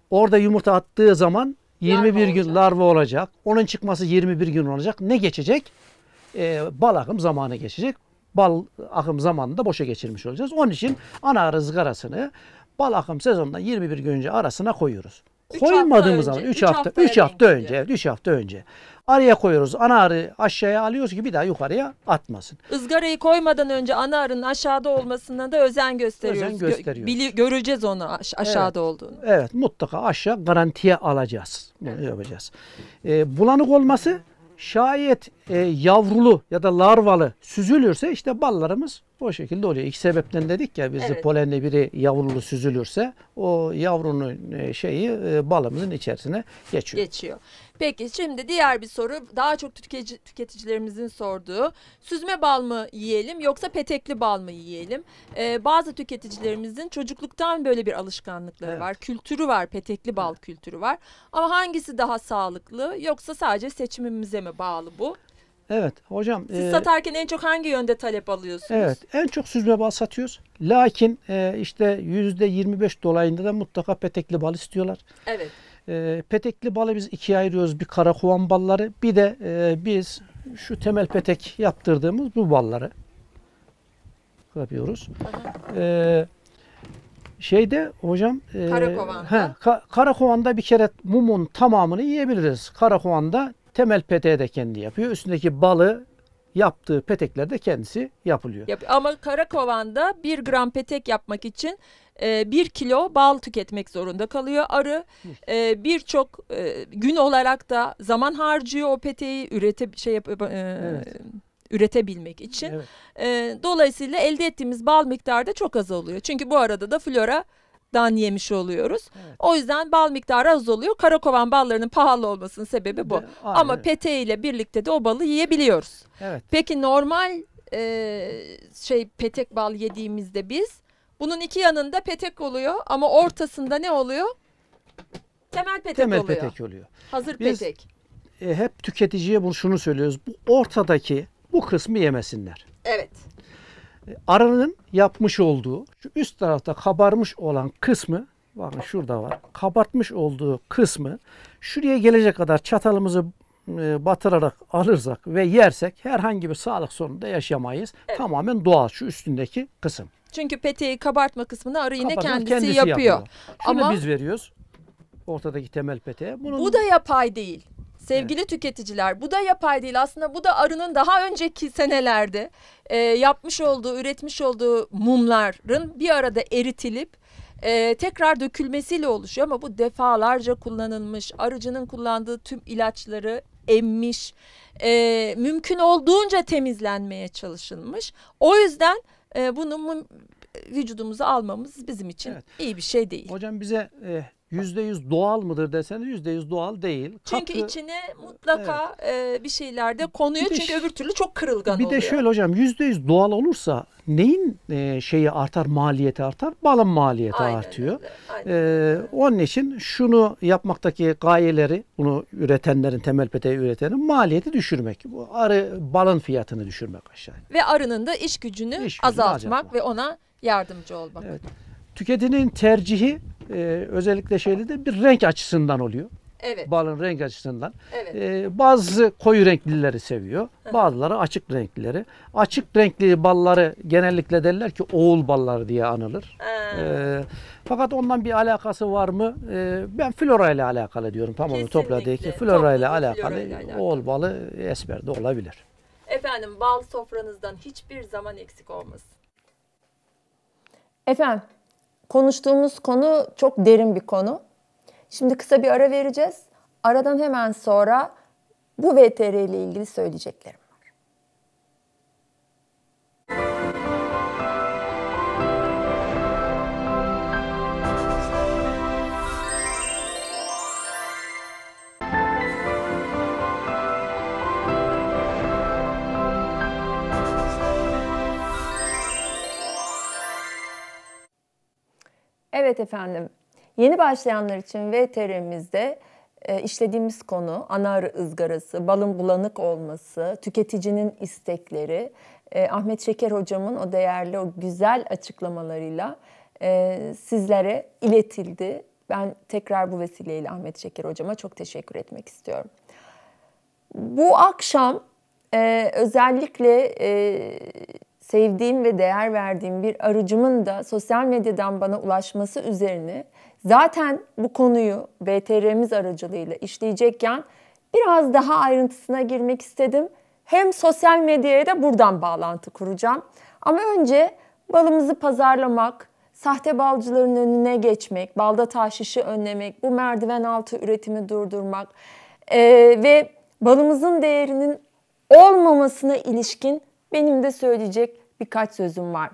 Orada yumurta attığı zaman 21 larva gün olacak. larva olacak. Onun çıkması 21 gün olacak. Ne geçecek? Ee, bal akım zamanı geçecek. Bal akım zamanını da boşa geçirmiş olacağız. Onun için ana arı ızgarasını bal akım sezonundan 21 gün önce arasına koyuyoruz. Koymadığımız zaman önce, 3 hafta 3 hafta, hafta önce, evet 3 hafta önce arıya koyuyoruz. Ana arı aşağıya alıyoruz ki bir daha yukarıya atmasın. Izgarayı koymadan önce ana arının aşağıda olmasına da özen gösteriyoruz. Özen gösteriyoruz. Gö bili- göreceğiz onu aş- aşağıda evet. olduğunu. Evet mutlaka aşağı garantiye alacağız. Bunu yapacağız. Ee, bulanık olması şayet e, yavrulu ya da larvalı süzülürse işte ballarımız bu şekilde oluyor. İki sebepten dedik ya biz evet. polenli biri yavrulu süzülürse o yavrunun e, şeyi e, balımızın içerisine geçiyor. Geçiyor. Peki şimdi diğer bir soru daha çok tüketici, tüketicilerimizin sorduğu süzme bal mı yiyelim yoksa petekli bal mı yiyelim? Ee, bazı tüketicilerimizin çocukluktan böyle bir alışkanlıkları evet. var. Kültürü var petekli bal evet. kültürü var. Ama hangisi daha sağlıklı yoksa sadece seçimimize mi bağlı bu? Evet hocam. Siz e, satarken en çok hangi yönde talep alıyorsunuz? Evet en çok süzme bal satıyoruz. Lakin e, işte yüzde 25 dolayında da mutlaka petekli bal istiyorlar. Evet. E, petekli balı biz ikiye ayırıyoruz. Bir karakovan balları bir de e, biz şu temel petek yaptırdığımız bu balları yapıyoruz. Eee şeyde hocam e, Karakovan'da. He, ka, Karakovan'da bir kere mumun tamamını yiyebiliriz. Karakovan'da Temel peteği de kendi yapıyor. Üstündeki balı yaptığı peteklerde kendisi yapılıyor. Yap ama Karakovan'da bir gram petek yapmak için e, bir kilo bal tüketmek zorunda kalıyor arı. E, Birçok e, gün olarak da zaman harcıyor o peteği ürete şey yap, e, evet. üretebilmek için. Evet. dolayısıyla elde ettiğimiz bal miktarı da çok az oluyor. Çünkü bu arada da flora dan yemiş oluyoruz. Evet. O yüzden bal miktarı az oluyor. Karakovan ballarının pahalı olmasının sebebi bu. Aynen. Ama pete ile birlikte de o balı yiyebiliyoruz. Evet. Peki normal e, şey petek bal yediğimizde biz bunun iki yanında petek oluyor ama ortasında ne oluyor? Temel petek Temel oluyor. petek oluyor. Hazır biz, petek. E, hep tüketiciye bunu şunu söylüyoruz. Bu ortadaki bu kısmı yemesinler. Evet arının yapmış olduğu şu üst tarafta kabarmış olan kısmı bakın şurada var. Kabartmış olduğu kısmı şuraya gelecek kadar çatalımızı e, batırarak alırsak ve yersek herhangi bir sağlık sorunu da yaşamayız. Evet. Tamamen doğal şu üstündeki kısım. Çünkü peteği kabartma kısmını arı yine kendisi, kendisi yapıyor. yapıyor. Şunu Ama biz veriyoruz ortadaki temel peteğe. Bunun... Bu da yapay değil. Sevgili evet. tüketiciler bu da yapay değil aslında bu da arının daha önceki senelerde ee, e, yapmış olduğu üretmiş olduğu mumların bir arada eritilip e, tekrar dökülmesiyle oluşuyor ama bu defalarca kullanılmış arıcının kullandığı tüm ilaçları emmiş e, mümkün olduğunca temizlenmeye çalışılmış o yüzden e, bunu vücudumuza almamız bizim için evet. iyi bir şey değil. Hocam bize e, %100 doğal mıdır deseniz %100 doğal değil. Çünkü Katı, içine mutlaka evet. e, bir şeyler de konuyor. de, çünkü öbür türlü çok kırılgan bir oluyor. Bir de şöyle hocam %100 doğal olursa neyin e, şeyi artar, maliyeti artar? Balın maliyeti aynen, artıyor. Aynen. E, onun için şunu yapmaktaki gayeleri, bunu üretenlerin, temel peteği üretenin maliyeti düşürmek. Bu arı balın fiyatını düşürmek aşağıya. Ve arının da iş gücünü, iş gücünü azaltmak, azaltmak ve ona yardımcı olmak. Evet. Tüketinin tercihi e, özellikle şeyde de bir renk açısından oluyor. Evet. Balın renk açısından. Evet. Ee, bazı koyu renklileri seviyor. Bazıları açık renklileri. Açık renkli balları genellikle derler ki oğul balları diye anılır. Ee, fakat ondan bir alakası var mı? Ee, ben flora ile alakalı diyorum. Tamam ki flora ile alakalı, oğul balı e, esmer olabilir. Efendim bal sofranızdan hiçbir zaman eksik olmasın. Efendim Konuştuğumuz konu çok derin bir konu. Şimdi kısa bir ara vereceğiz. Aradan hemen sonra bu VTR ile ilgili söyleyeceklerim. Evet efendim. Yeni başlayanlar için VTR'mizde e, işlediğimiz konu anar ızgarası, balın bulanık olması, tüketicinin istekleri, e, Ahmet Şeker hocamın o değerli, o güzel açıklamalarıyla e, sizlere iletildi. Ben tekrar bu vesileyle Ahmet Şeker hocama çok teşekkür etmek istiyorum. Bu akşam özellikle sevdiğim ve değer verdiğim bir aracımın da sosyal medyadan bana ulaşması üzerine zaten bu konuyu BTR'miz aracılığıyla işleyecekken biraz daha ayrıntısına girmek istedim. Hem sosyal medyaya da buradan bağlantı kuracağım. Ama önce balımızı pazarlamak, sahte balcıların önüne geçmek, balda taşışı önlemek, bu merdiven altı üretimi durdurmak e, ve balımızın değerinin olmamasına ilişkin benim de söyleyecek birkaç sözüm var.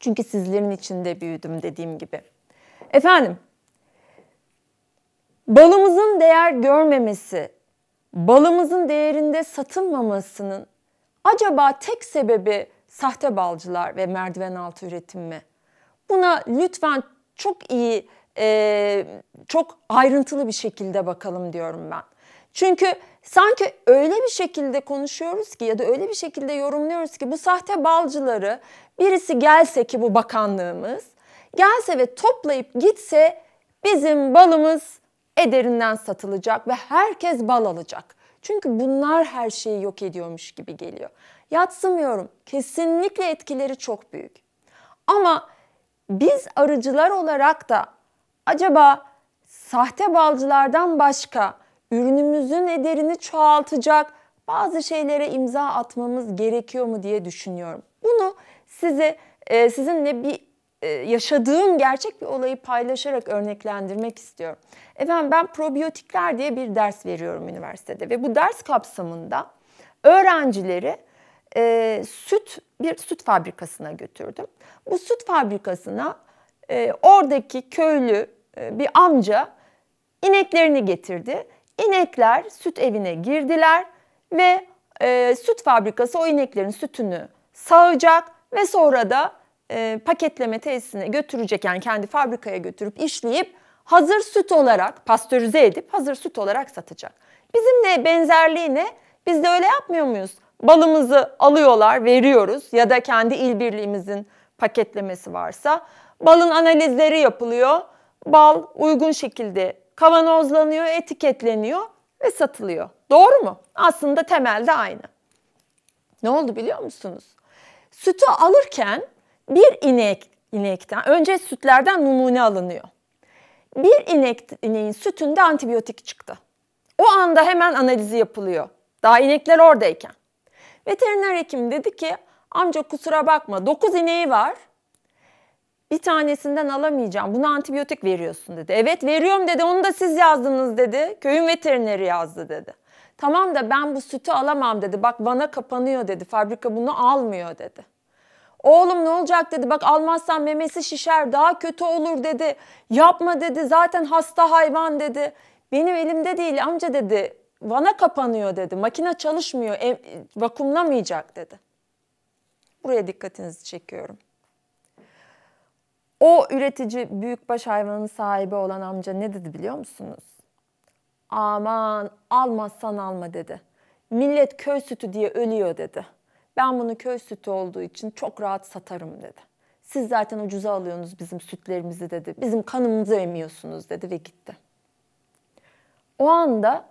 Çünkü sizlerin içinde büyüdüm dediğim gibi. Efendim, balımızın değer görmemesi, balımızın değerinde satılmamasının acaba tek sebebi sahte balcılar ve merdiven altı üretim mi? Buna lütfen çok iyi, çok ayrıntılı bir şekilde bakalım diyorum ben. Çünkü sanki öyle bir şekilde konuşuyoruz ki ya da öyle bir şekilde yorumluyoruz ki bu sahte balcıları birisi gelse ki bu bakanlığımız gelse ve toplayıp gitse bizim balımız ederinden satılacak ve herkes bal alacak. Çünkü bunlar her şeyi yok ediyormuş gibi geliyor. Yatsımıyorum. Kesinlikle etkileri çok büyük. Ama biz arıcılar olarak da acaba sahte balcılardan başka ürünümüzün ederini çoğaltacak bazı şeylere imza atmamız gerekiyor mu diye düşünüyorum. Bunu size e, sizinle bir e, yaşadığım gerçek bir olayı paylaşarak örneklendirmek istiyorum. Efendim ben probiyotikler diye bir ders veriyorum üniversitede ve bu ders kapsamında öğrencileri e, süt bir süt fabrikasına götürdüm. Bu süt fabrikasına e, oradaki köylü e, bir amca ineklerini getirdi İnekler süt evine girdiler ve e, süt fabrikası o ineklerin sütünü sağacak ve sonra da e, paketleme tesisine götürecek yani kendi fabrikaya götürüp işleyip hazır süt olarak pastörize edip hazır süt olarak satacak. Bizimle benzerliği ne? Biz de öyle yapmıyor muyuz? Balımızı alıyorlar, veriyoruz ya da kendi il birliğimizin paketlemesi varsa balın analizleri yapılıyor. Bal uygun şekilde kavanozlanıyor, etiketleniyor ve satılıyor. Doğru mu? Aslında temelde aynı. Ne oldu biliyor musunuz? Sütü alırken bir inek inekten önce sütlerden numune alınıyor. Bir inek ineğin sütünde antibiyotik çıktı. O anda hemen analizi yapılıyor. Daha inekler oradayken. Veteriner hekim dedi ki amca kusura bakma 9 ineği var bir tanesinden alamayacağım. Buna antibiyotik veriyorsun dedi. Evet veriyorum dedi. Onu da siz yazdınız dedi. Köyün veterineri yazdı dedi. Tamam da ben bu sütü alamam dedi. Bak bana kapanıyor dedi. Fabrika bunu almıyor dedi. Oğlum ne olacak dedi. Bak almazsan memesi şişer daha kötü olur dedi. Yapma dedi. Zaten hasta hayvan dedi. Benim elimde değil amca dedi. Vana kapanıyor dedi. Makine çalışmıyor. Vakumlamayacak dedi. Buraya dikkatinizi çekiyorum. O üretici büyükbaş hayvanın sahibi olan amca ne dedi biliyor musunuz? Aman almazsan alma dedi. Millet köy sütü diye ölüyor dedi. Ben bunu köy sütü olduğu için çok rahat satarım dedi. Siz zaten ucuza alıyorsunuz bizim sütlerimizi dedi. Bizim kanımızı emiyorsunuz dedi ve gitti. O anda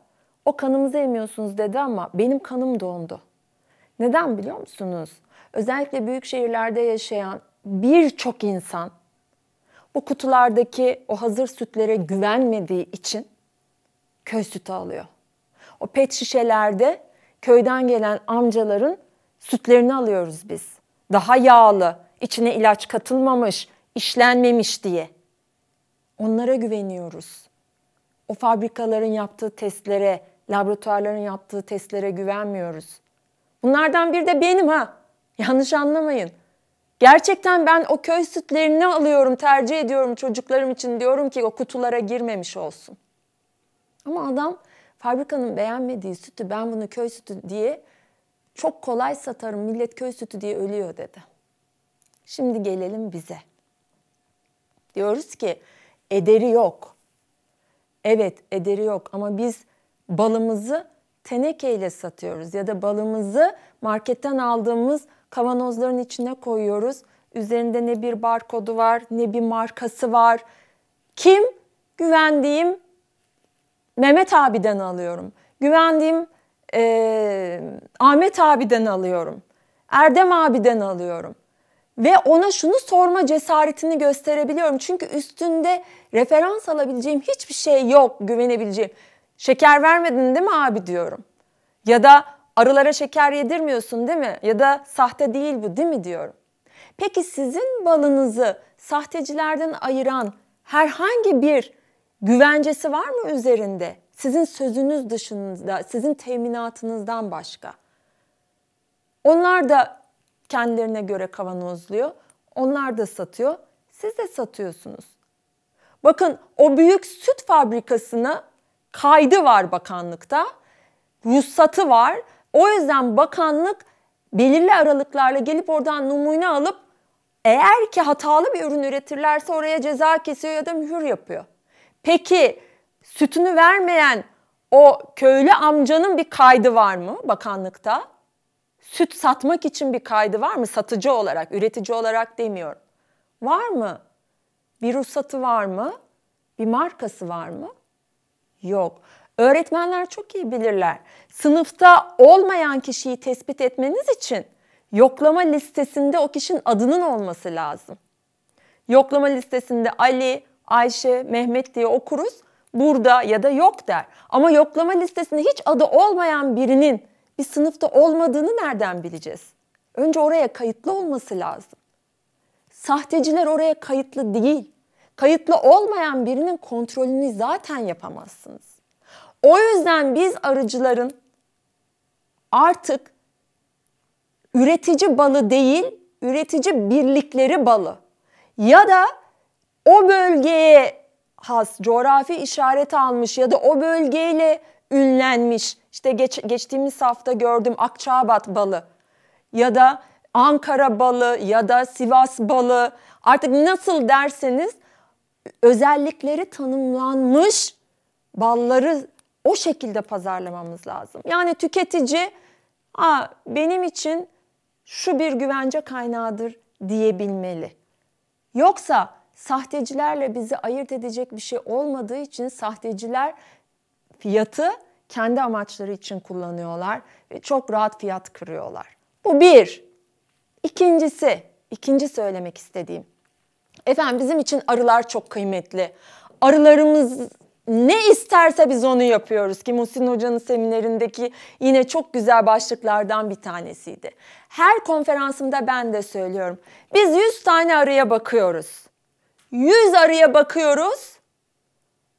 o kanımızı emiyorsunuz dedi ama benim kanım dondu. Neden biliyor musunuz? Özellikle büyük şehirlerde yaşayan birçok insan o kutulardaki o hazır sütlere güvenmediği için köy sütü alıyor. O pet şişelerde köyden gelen amcaların sütlerini alıyoruz biz. Daha yağlı, içine ilaç katılmamış, işlenmemiş diye. Onlara güveniyoruz. O fabrikaların yaptığı testlere, laboratuvarların yaptığı testlere güvenmiyoruz. Bunlardan bir de benim ha. Yanlış anlamayın. Gerçekten ben o köy sütlerini alıyorum, tercih ediyorum çocuklarım için diyorum ki o kutulara girmemiş olsun. Ama adam fabrikanın beğenmediği sütü ben bunu köy sütü diye çok kolay satarım millet köy sütü diye ölüyor dedi. Şimdi gelelim bize. Diyoruz ki ederi yok. Evet ederi yok ama biz balımızı tenekeyle satıyoruz ya da balımızı marketten aldığımız kavanozların içine koyuyoruz. Üzerinde ne bir barkodu var ne bir markası var. Kim? Güvendiğim Mehmet abiden alıyorum. Güvendiğim e, Ahmet abiden alıyorum. Erdem abiden alıyorum. Ve ona şunu sorma cesaretini gösterebiliyorum. Çünkü üstünde referans alabileceğim hiçbir şey yok güvenebileceğim. Şeker vermedin değil mi abi diyorum. Ya da Arılara şeker yedirmiyorsun değil mi? Ya da sahte değil bu değil mi diyorum. Peki sizin balınızı sahtecilerden ayıran herhangi bir güvencesi var mı üzerinde? Sizin sözünüz dışında, sizin teminatınızdan başka. Onlar da kendilerine göre kavanozluyor. Onlar da satıyor. Siz de satıyorsunuz. Bakın o büyük süt fabrikasına kaydı var bakanlıkta. Ruhsatı var o yüzden bakanlık belirli aralıklarla gelip oradan numune alıp eğer ki hatalı bir ürün üretirlerse oraya ceza kesiyor ya da mühür yapıyor. Peki sütünü vermeyen o köylü amcanın bir kaydı var mı bakanlıkta? Süt satmak için bir kaydı var mı satıcı olarak, üretici olarak demiyorum. Var mı? Bir ruhsatı var mı? Bir markası var mı? Yok. Öğretmenler çok iyi bilirler. Sınıfta olmayan kişiyi tespit etmeniz için yoklama listesinde o kişinin adının olması lazım. Yoklama listesinde Ali, Ayşe, Mehmet diye okuruz. Burada ya da yok der. Ama yoklama listesinde hiç adı olmayan birinin bir sınıfta olmadığını nereden bileceğiz? Önce oraya kayıtlı olması lazım. Sahteciler oraya kayıtlı değil. Kayıtlı olmayan birinin kontrolünü zaten yapamazsınız. O yüzden biz arıcıların artık üretici balı değil, üretici birlikleri balı ya da o bölgeye has coğrafi işaret almış ya da o bölgeyle ünlenmiş. İşte geç, geçtiğimiz hafta gördüm Akçaabat balı ya da Ankara balı ya da Sivas balı artık nasıl derseniz özellikleri tanımlanmış balları o şekilde pazarlamamız lazım. Yani tüketici Aa, benim için şu bir güvence kaynağıdır diyebilmeli. Yoksa sahtecilerle bizi ayırt edecek bir şey olmadığı için sahteciler fiyatı kendi amaçları için kullanıyorlar ve çok rahat fiyat kırıyorlar. Bu bir. İkincisi, ikinci söylemek istediğim. Efendim bizim için arılar çok kıymetli. Arılarımız ne isterse biz onu yapıyoruz ki Muhsin Hoca'nın seminerindeki yine çok güzel başlıklardan bir tanesiydi. Her konferansımda ben de söylüyorum. Biz 100 tane arıya bakıyoruz. 100 arıya bakıyoruz.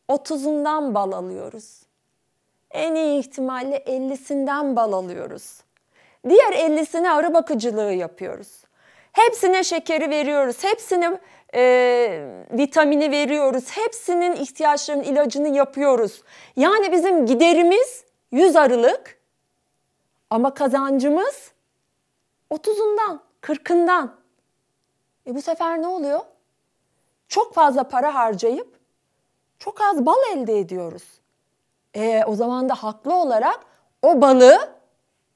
30'undan bal alıyoruz. En iyi ihtimalle 50'sinden bal alıyoruz. Diğer 50'sine arı bakıcılığı yapıyoruz. Hepsine şekeri veriyoruz. Hepsine e, vitamini veriyoruz. Hepsinin ihtiyaçlarının ilacını yapıyoruz. Yani bizim giderimiz 100 arılık ama kazancımız 30'undan, 40'ından. E bu sefer ne oluyor? Çok fazla para harcayıp çok az bal elde ediyoruz. E, o zaman da haklı olarak o balı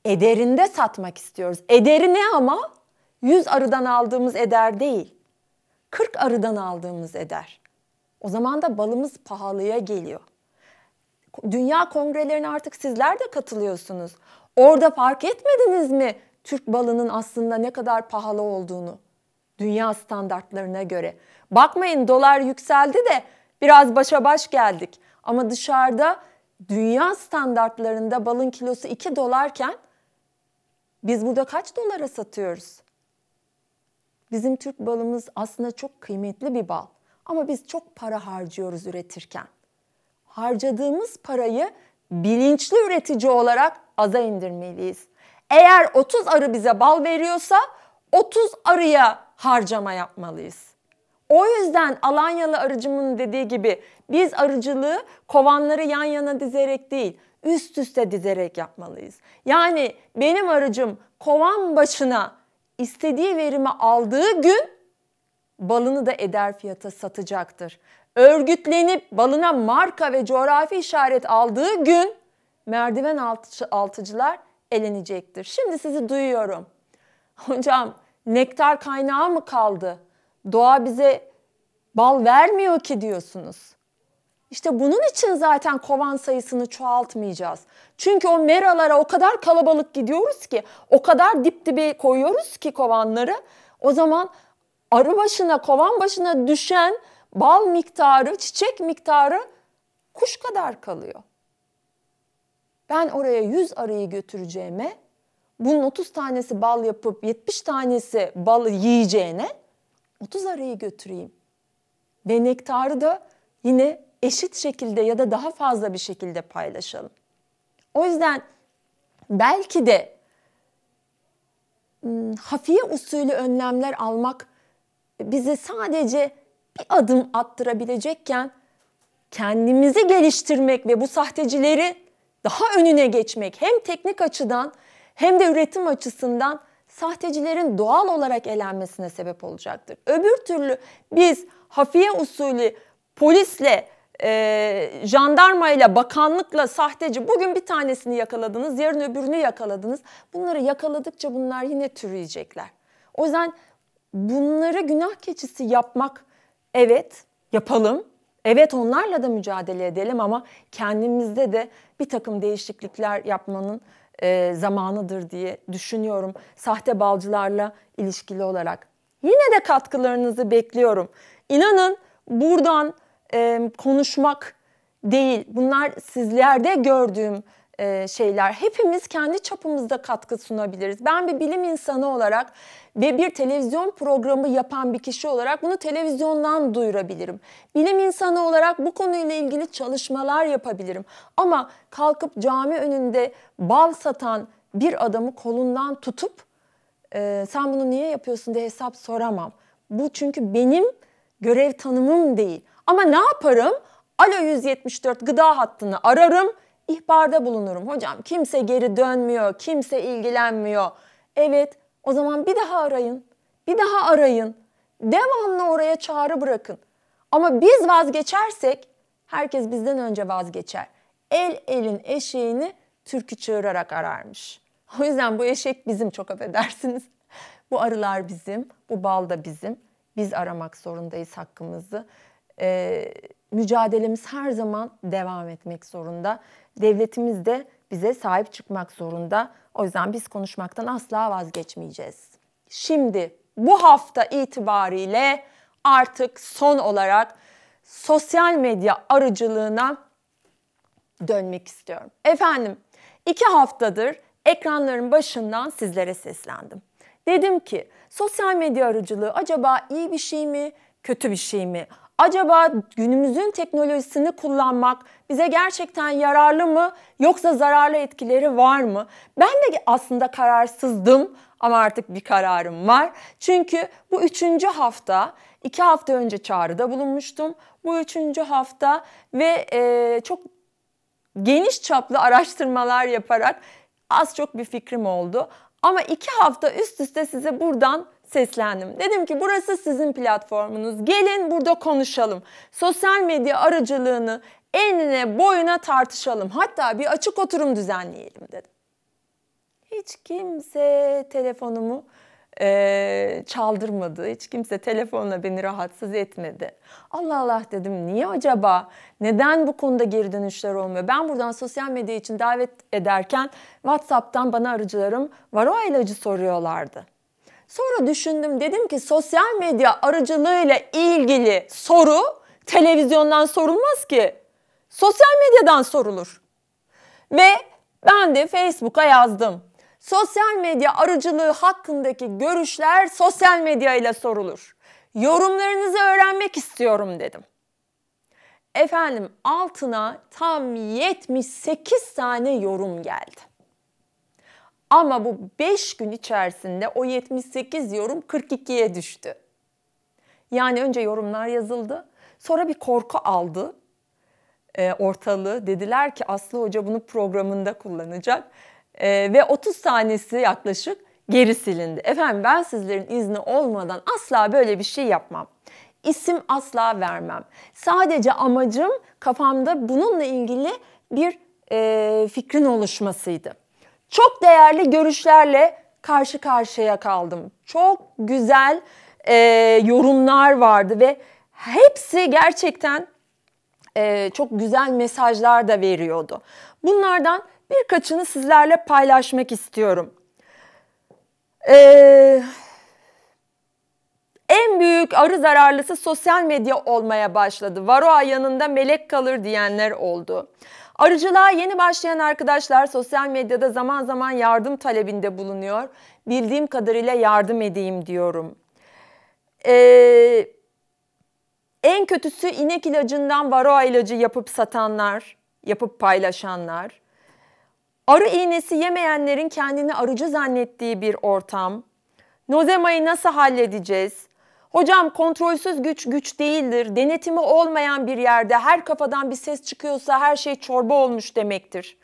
ederinde satmak istiyoruz. Ederi ne ama? 100 arıdan aldığımız eder değil. 40 arıdan aldığımız eder. O zaman da balımız pahalıya geliyor. Dünya kongrelerine artık sizler de katılıyorsunuz. Orada fark etmediniz mi Türk balının aslında ne kadar pahalı olduğunu? Dünya standartlarına göre. Bakmayın dolar yükseldi de biraz başa baş geldik. Ama dışarıda dünya standartlarında balın kilosu 2 dolarken biz burada kaç dolara satıyoruz? Bizim Türk balımız aslında çok kıymetli bir bal. Ama biz çok para harcıyoruz üretirken. Harcadığımız parayı bilinçli üretici olarak aza indirmeliyiz. Eğer 30 arı bize bal veriyorsa 30 arıya harcama yapmalıyız. O yüzden Alanyalı arıcımın dediği gibi biz arıcılığı kovanları yan yana dizerek değil, üst üste dizerek yapmalıyız. Yani benim arıcım kovan başına istediği verimi aldığı gün balını da eder fiyata satacaktır. Örgütlenip balına marka ve coğrafi işaret aldığı gün merdiven altı, altıcılar elenecektir. Şimdi sizi duyuyorum. (laughs) Hocam nektar kaynağı mı kaldı? Doğa bize bal vermiyor ki diyorsunuz. İşte bunun için zaten kovan sayısını çoğaltmayacağız. Çünkü o meralara o kadar kalabalık gidiyoruz ki, o kadar dip dibe koyuyoruz ki kovanları. O zaman arı başına, kovan başına düşen bal miktarı, çiçek miktarı kuş kadar kalıyor. Ben oraya 100 arıyı götüreceğime, bunun 30 tanesi bal yapıp 70 tanesi balı yiyeceğine 30 arıyı götüreyim. Ve nektarı da yine eşit şekilde ya da daha fazla bir şekilde paylaşalım. O yüzden belki de hmm, hafiye usulü önlemler almak bize sadece bir adım attırabilecekken kendimizi geliştirmek ve bu sahtecileri daha önüne geçmek hem teknik açıdan hem de üretim açısından sahtecilerin doğal olarak elenmesine sebep olacaktır. Öbür türlü biz hafiye usulü polisle e, ile bakanlıkla sahteci bugün bir tanesini yakaladınız, yarın öbürünü yakaladınız. Bunları yakaladıkça bunlar yine türüyecekler. O yüzden bunları günah keçisi yapmak evet yapalım. Evet onlarla da mücadele edelim ama kendimizde de bir takım değişiklikler yapmanın e, zamanıdır diye düşünüyorum. Sahte balcılarla ilişkili olarak. Yine de katkılarınızı bekliyorum. İnanın buradan e, konuşmak değil. Bunlar sizlerde gördüğüm e, şeyler. Hepimiz kendi çapımızda katkı sunabiliriz. Ben bir bilim insanı olarak ve bir televizyon programı yapan bir kişi olarak bunu televizyondan duyurabilirim. Bilim insanı olarak bu konuyla ilgili çalışmalar yapabilirim. Ama kalkıp cami önünde bal satan bir adamı kolundan tutup e, sen bunu niye yapıyorsun diye hesap soramam. Bu çünkü benim görev tanımım değil. Ama ne yaparım? Alo 174 gıda hattını ararım, ihbarda bulunurum. Hocam kimse geri dönmüyor, kimse ilgilenmiyor. Evet, o zaman bir daha arayın. Bir daha arayın. Devamlı oraya çağrı bırakın. Ama biz vazgeçersek herkes bizden önce vazgeçer. El elin eşeğini türkü çığırarak ararmış. O yüzden bu eşek bizim çok affedersiniz. Bu arılar bizim, bu bal da bizim. Biz aramak zorundayız hakkımızı e, mücadelemiz her zaman devam etmek zorunda. Devletimiz de bize sahip çıkmak zorunda. O yüzden biz konuşmaktan asla vazgeçmeyeceğiz. Şimdi bu hafta itibariyle artık son olarak sosyal medya aracılığına dönmek istiyorum. Efendim iki haftadır ekranların başından sizlere seslendim. Dedim ki sosyal medya aracılığı acaba iyi bir şey mi, kötü bir şey mi? Acaba günümüzün teknolojisini kullanmak bize gerçekten yararlı mı yoksa zararlı etkileri var mı? Ben de aslında kararsızdım ama artık bir kararım var. Çünkü bu üçüncü hafta, iki hafta önce çağrıda bulunmuştum. Bu üçüncü hafta ve e, çok geniş çaplı araştırmalar yaparak az çok bir fikrim oldu. Ama iki hafta üst üste size buradan seslendim. Dedim ki burası sizin platformunuz. Gelin burada konuşalım. Sosyal medya aracılığını enine boyuna tartışalım. Hatta bir açık oturum düzenleyelim dedim. Hiç kimse telefonumu e, çaldırmadı. Hiç kimse telefonla beni rahatsız etmedi. Allah Allah dedim niye acaba? Neden bu konuda geri dönüşler olmuyor? Ben buradan sosyal medya için davet ederken WhatsApp'tan bana arıcılarım var o ilacı soruyorlardı. Sonra düşündüm dedim ki sosyal medya aracılığıyla ilgili soru televizyondan sorulmaz ki. Sosyal medyadan sorulur. Ve ben de Facebook'a yazdım. Sosyal medya aracılığı hakkındaki görüşler sosyal medya ile sorulur. Yorumlarınızı öğrenmek istiyorum dedim. Efendim altına tam 78 tane yorum geldi. Ama bu 5 gün içerisinde o 78 yorum 42'ye düştü. Yani önce yorumlar yazıldı. Sonra bir korku aldı e, ortalığı. Dediler ki Aslı Hoca bunu programında kullanacak. E, ve 30 tanesi yaklaşık geri silindi. Efendim ben sizlerin izni olmadan asla böyle bir şey yapmam. İsim asla vermem. Sadece amacım kafamda bununla ilgili bir e, fikrin oluşmasıydı çok değerli görüşlerle karşı karşıya kaldım. Çok güzel e, yorumlar vardı ve hepsi gerçekten e, çok güzel mesajlar da veriyordu. Bunlardan birkaçını sizlerle paylaşmak istiyorum. Ee, en büyük arı zararlısı sosyal medya olmaya başladı. Varoa yanında melek kalır diyenler oldu. Arıcılığa yeni başlayan arkadaşlar sosyal medyada zaman zaman yardım talebinde bulunuyor. Bildiğim kadarıyla yardım edeyim diyorum. Ee, en kötüsü inek ilacından varo ilacı yapıp satanlar, yapıp paylaşanlar. Arı iğnesi yemeyenlerin kendini arıcı zannettiği bir ortam. Nozemayı nasıl halledeceğiz? Hocam kontrolsüz güç güç değildir. Denetimi olmayan bir yerde her kafadan bir ses çıkıyorsa her şey çorba olmuş demektir.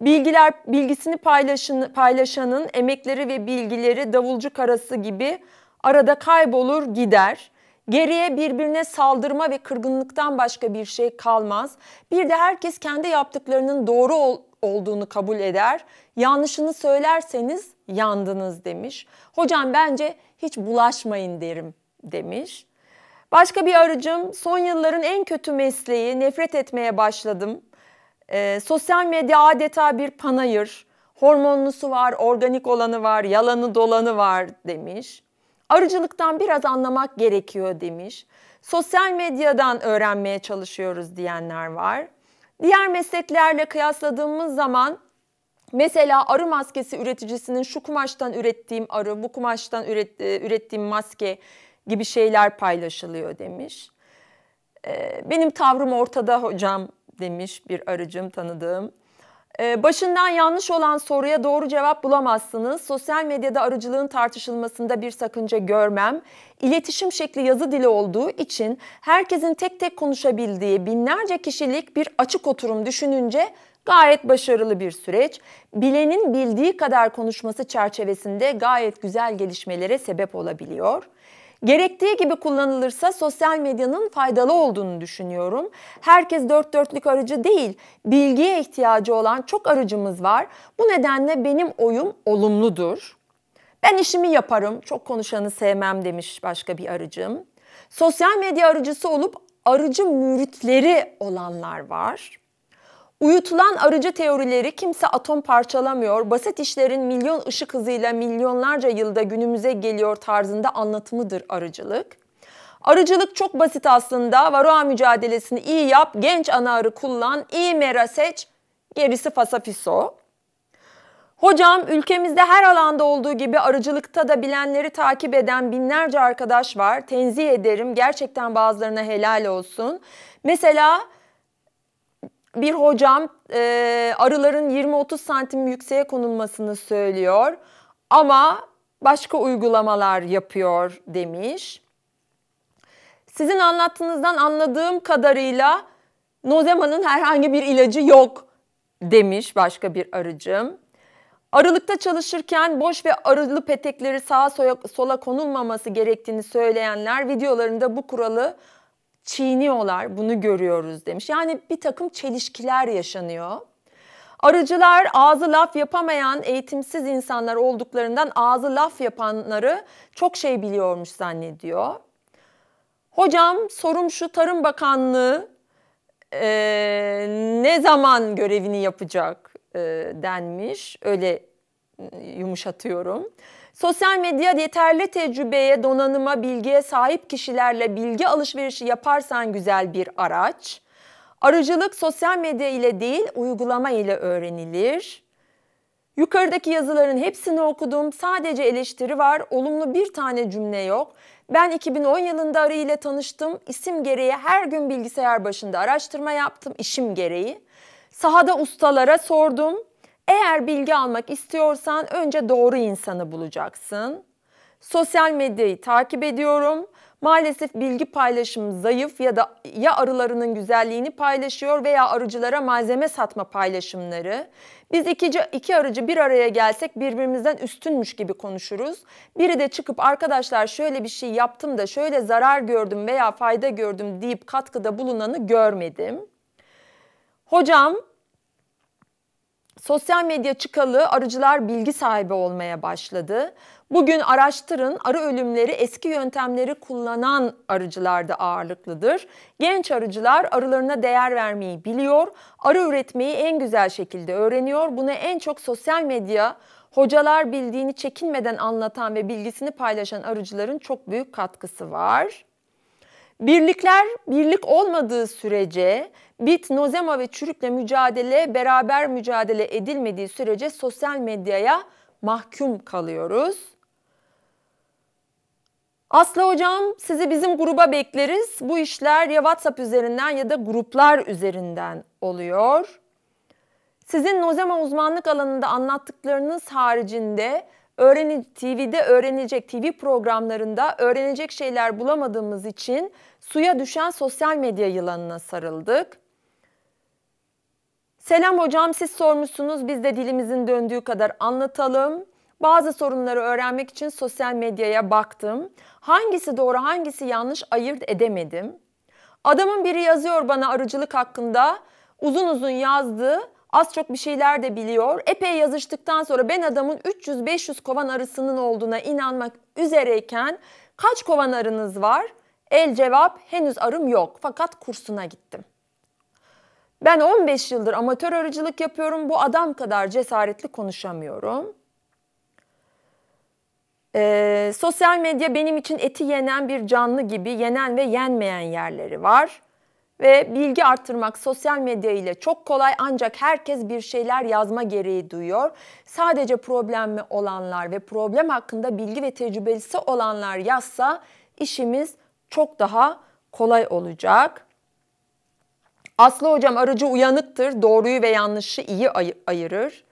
Bilgiler bilgisini paylaşın, paylaşanın emekleri ve bilgileri davulcu karası gibi arada kaybolur gider. Geriye birbirine saldırma ve kırgınlıktan başka bir şey kalmaz. Bir de herkes kendi yaptıklarının doğru ol, olduğunu kabul eder. Yanlışını söylerseniz yandınız demiş. Hocam bence hiç bulaşmayın derim demiş. Başka bir aracım son yılların en kötü mesleği nefret etmeye başladım. E, sosyal medya adeta bir panayır. Hormonlusu var, organik olanı var, yalanı dolanı var demiş. Arıcılıktan biraz anlamak gerekiyor demiş. Sosyal medyadan öğrenmeye çalışıyoruz diyenler var. Diğer mesleklerle kıyasladığımız zaman mesela arı maskesi üreticisinin şu kumaştan ürettiğim arı, bu kumaştan e, ürettiğim maske gibi şeyler paylaşılıyor demiş. E, benim tavrım ortada hocam demiş bir arıcım tanıdığım. E, başından yanlış olan soruya doğru cevap bulamazsınız. Sosyal medyada arıcılığın tartışılmasında bir sakınca görmem. İletişim şekli yazı dili olduğu için herkesin tek tek konuşabildiği binlerce kişilik bir açık oturum düşününce gayet başarılı bir süreç. Bilenin bildiği kadar konuşması çerçevesinde gayet güzel gelişmelere sebep olabiliyor.'' Gerektiği gibi kullanılırsa sosyal medyanın faydalı olduğunu düşünüyorum. Herkes dört dörtlük aracı değil, bilgiye ihtiyacı olan çok aracımız var. Bu nedenle benim oyum olumludur. Ben işimi yaparım, çok konuşanı sevmem demiş başka bir arıcım. Sosyal medya arıcısı olup arıcı müritleri olanlar var. Uyutulan arıcı teorileri kimse atom parçalamıyor, basit işlerin milyon ışık hızıyla milyonlarca yılda günümüze geliyor tarzında anlatımıdır arıcılık. Arıcılık çok basit aslında. Varroa mücadelesini iyi yap, genç ana arı kullan, iyi mera seç, gerisi fasafiso. Hocam ülkemizde her alanda olduğu gibi arıcılıkta da bilenleri takip eden binlerce arkadaş var. Tenzih ederim. Gerçekten bazılarına helal olsun. Mesela bir hocam e, arıların 20-30 santim yükseğe konulmasını söylüyor ama başka uygulamalar yapıyor demiş. Sizin anlattığınızdan anladığım kadarıyla nozemanın herhangi bir ilacı yok demiş başka bir arıcım. Arılıkta çalışırken boş ve arılı petekleri sağa sola konulmaması gerektiğini söyleyenler videolarında bu kuralı çiğniyorlar bunu görüyoruz demiş. Yani bir takım çelişkiler yaşanıyor. Arıcılar ağzı laf yapamayan eğitimsiz insanlar olduklarından ağzı laf yapanları çok şey biliyormuş zannediyor. Hocam sorum şu Tarım Bakanlığı e, ne zaman görevini yapacak e, denmiş öyle ıı, yumuşatıyorum. Sosyal medya yeterli tecrübeye, donanıma, bilgiye sahip kişilerle bilgi alışverişi yaparsan güzel bir araç. Arıcılık sosyal medya ile değil, uygulama ile öğrenilir. Yukarıdaki yazıların hepsini okudum. Sadece eleştiri var. Olumlu bir tane cümle yok. Ben 2010 yılında Arı ile tanıştım. İsim gereği her gün bilgisayar başında araştırma yaptım. işim gereği. Sahada ustalara sordum. Eğer bilgi almak istiyorsan önce doğru insanı bulacaksın. Sosyal medyayı takip ediyorum. Maalesef bilgi paylaşımı zayıf ya da ya arılarının güzelliğini paylaşıyor veya arıcılara malzeme satma paylaşımları. Biz ikici iki arıcı bir araya gelsek birbirimizden üstünmüş gibi konuşuruz. Biri de çıkıp arkadaşlar şöyle bir şey yaptım da şöyle zarar gördüm veya fayda gördüm deyip katkıda bulunanı görmedim. Hocam Sosyal medya çıkalı arıcılar bilgi sahibi olmaya başladı. Bugün araştırın arı ölümleri eski yöntemleri kullanan arıcılarda ağırlıklıdır. Genç arıcılar arılarına değer vermeyi biliyor, arı üretmeyi en güzel şekilde öğreniyor. Bunu en çok sosyal medya hocalar bildiğini çekinmeden anlatan ve bilgisini paylaşan arıcıların çok büyük katkısı var. Birlikler birlik olmadığı sürece Bit, nozema ve çürükle mücadele beraber mücadele edilmediği sürece sosyal medyaya mahkum kalıyoruz. Aslı hocam sizi bizim gruba bekleriz. Bu işler ya WhatsApp üzerinden ya da gruplar üzerinden oluyor. Sizin nozema uzmanlık alanında anlattıklarınız haricinde öğreni, TV'de öğrenecek, TV programlarında öğrenecek şeyler bulamadığımız için suya düşen sosyal medya yılanına sarıldık. Selam hocam siz sormuşsunuz biz de dilimizin döndüğü kadar anlatalım. Bazı sorunları öğrenmek için sosyal medyaya baktım. Hangisi doğru hangisi yanlış ayırt edemedim. Adamın biri yazıyor bana arıcılık hakkında. Uzun uzun yazdı. Az çok bir şeyler de biliyor. Epey yazıştıktan sonra ben adamın 300-500 kovan arısının olduğuna inanmak üzereyken kaç kovan arınız var? El cevap henüz arım yok fakat kursuna gittim. Ben 15 yıldır amatör arıcılık yapıyorum. Bu adam kadar cesaretli konuşamıyorum. Ee, sosyal medya benim için eti yenen bir canlı gibi yenen ve yenmeyen yerleri var. Ve bilgi arttırmak sosyal medya ile çok kolay ancak herkes bir şeyler yazma gereği duyuyor. Sadece problemli olanlar ve problem hakkında bilgi ve tecrübelisi olanlar yazsa işimiz çok daha kolay olacak. Aslı hocam aracı uyanıktır. Doğruyu ve yanlışı iyi ay- ayırır.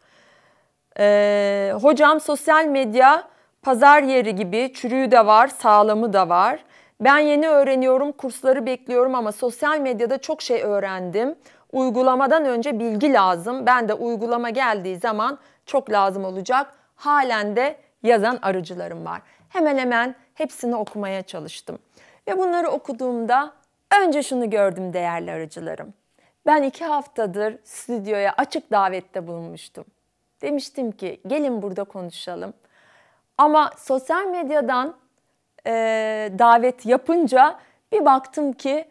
Ee, hocam sosyal medya pazar yeri gibi çürüğü de var, sağlamı da var. Ben yeni öğreniyorum, kursları bekliyorum ama sosyal medyada çok şey öğrendim. Uygulamadan önce bilgi lazım. Ben de uygulama geldiği zaman çok lazım olacak. Halen de yazan arıcılarım var. Hemen hemen hepsini okumaya çalıştım. Ve bunları okuduğumda Önce şunu gördüm değerli aracılarım. Ben iki haftadır stüdyoya açık davette bulunmuştum. Demiştim ki gelin burada konuşalım. Ama sosyal medyadan e, davet yapınca bir baktım ki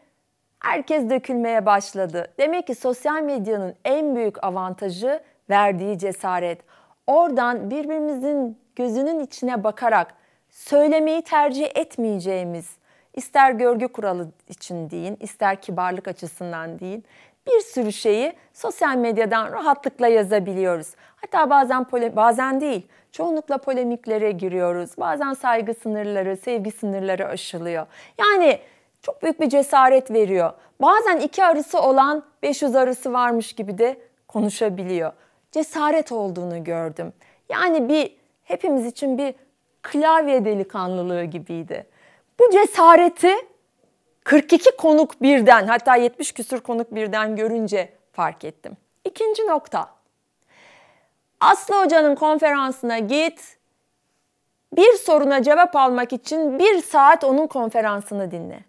herkes dökülmeye başladı. Demek ki sosyal medyanın en büyük avantajı verdiği cesaret. Oradan birbirimizin gözünün içine bakarak söylemeyi tercih etmeyeceğimiz, ister görgü kuralı için deyin, ister kibarlık açısından deyin bir sürü şeyi sosyal medyadan rahatlıkla yazabiliyoruz. Hatta bazen pole, bazen değil, çoğunlukla polemiklere giriyoruz. Bazen saygı sınırları, sevgi sınırları aşılıyor. Yani çok büyük bir cesaret veriyor. Bazen iki arısı olan 500 arısı varmış gibi de konuşabiliyor. Cesaret olduğunu gördüm. Yani bir hepimiz için bir klavye delikanlılığı gibiydi. Bu cesareti 42 konuk birden hatta 70 küsur konuk birden görünce fark ettim. İkinci nokta. Aslı Hoca'nın konferansına git. Bir soruna cevap almak için bir saat onun konferansını dinle.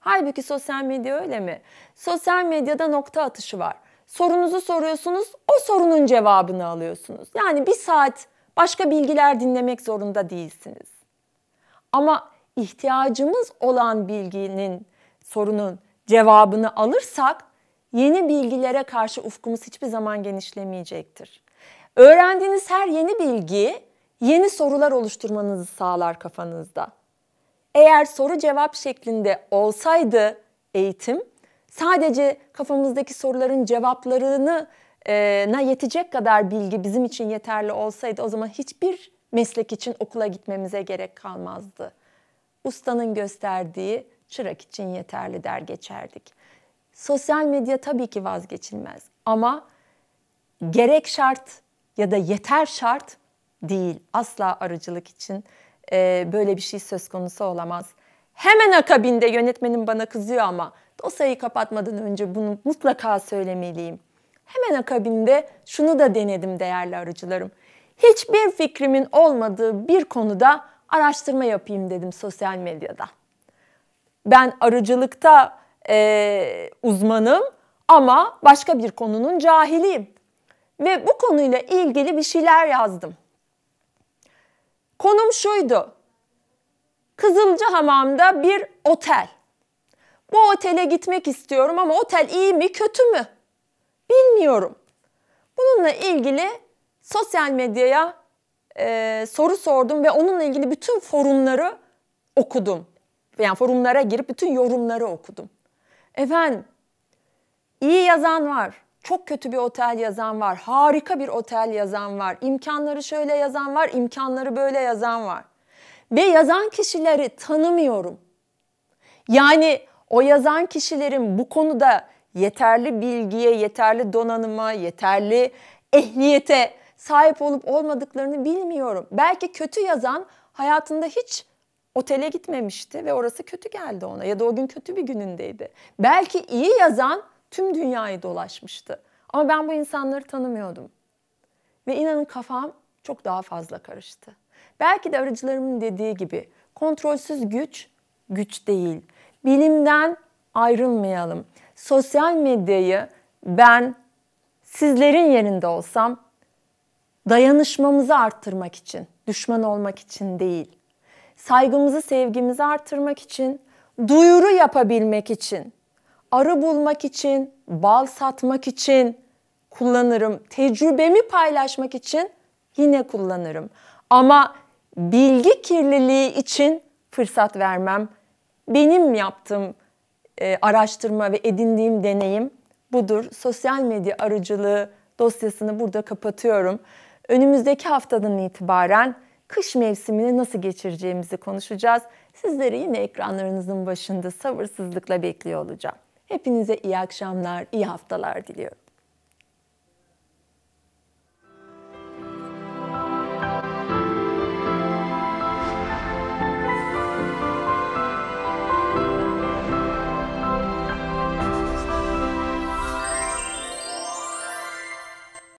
Halbuki sosyal medya öyle mi? Sosyal medyada nokta atışı var. Sorunuzu soruyorsunuz, o sorunun cevabını alıyorsunuz. Yani bir saat başka bilgiler dinlemek zorunda değilsiniz. Ama ihtiyacımız olan bilginin sorunun cevabını alırsak yeni bilgilere karşı ufkumuz hiçbir zaman genişlemeyecektir. Öğrendiğiniz her yeni bilgi yeni sorular oluşturmanızı sağlar kafanızda. Eğer soru cevap şeklinde olsaydı eğitim sadece kafamızdaki soruların cevaplarını e, na yetecek kadar bilgi bizim için yeterli olsaydı o zaman hiçbir meslek için okula gitmemize gerek kalmazdı ustanın gösterdiği çırak için yeterli der geçerdik. Sosyal medya tabii ki vazgeçilmez ama gerek şart ya da yeter şart değil. Asla arıcılık için e, böyle bir şey söz konusu olamaz. Hemen akabinde yönetmenim bana kızıyor ama dosyayı kapatmadan önce bunu mutlaka söylemeliyim. Hemen akabinde şunu da denedim değerli arıcılarım. Hiçbir fikrimin olmadığı bir konuda araştırma yapayım dedim sosyal medyada. Ben arıcılıkta e, uzmanım ama başka bir konunun cahiliyim. Ve bu konuyla ilgili bir şeyler yazdım. Konum şuydu. Kızılcahamam'da bir otel. Bu otele gitmek istiyorum ama otel iyi mi kötü mü? Bilmiyorum. Bununla ilgili sosyal medyaya e, soru sordum ve onunla ilgili bütün forumları okudum. Yani forumlara girip bütün yorumları okudum. Efendim iyi yazan var, çok kötü bir otel yazan var, harika bir otel yazan var, imkanları şöyle yazan var, imkanları böyle yazan var. Ve yazan kişileri tanımıyorum. Yani o yazan kişilerin bu konuda yeterli bilgiye, yeterli donanıma, yeterli ehliyete sahip olup olmadıklarını bilmiyorum. Belki kötü yazan hayatında hiç otele gitmemişti ve orası kötü geldi ona ya da o gün kötü bir günündeydi. Belki iyi yazan tüm dünyayı dolaşmıştı. Ama ben bu insanları tanımıyordum. Ve inanın kafam çok daha fazla karıştı. Belki de arıcılarımın dediği gibi kontrolsüz güç güç değil. Bilimden ayrılmayalım. Sosyal medyayı ben sizlerin yerinde olsam Dayanışmamızı arttırmak için, düşman olmak için değil. Saygımızı, sevgimizi arttırmak için, duyuru yapabilmek için, arı bulmak için, bal satmak için kullanırım. Tecrübemi paylaşmak için yine kullanırım. Ama bilgi kirliliği için fırsat vermem. Benim yaptığım e, araştırma ve edindiğim deneyim budur. Sosyal medya arıcılığı dosyasını burada kapatıyorum önümüzdeki haftadan itibaren kış mevsimini nasıl geçireceğimizi konuşacağız. Sizleri yine ekranlarınızın başında sabırsızlıkla bekliyor olacağım. Hepinize iyi akşamlar, iyi haftalar diliyorum.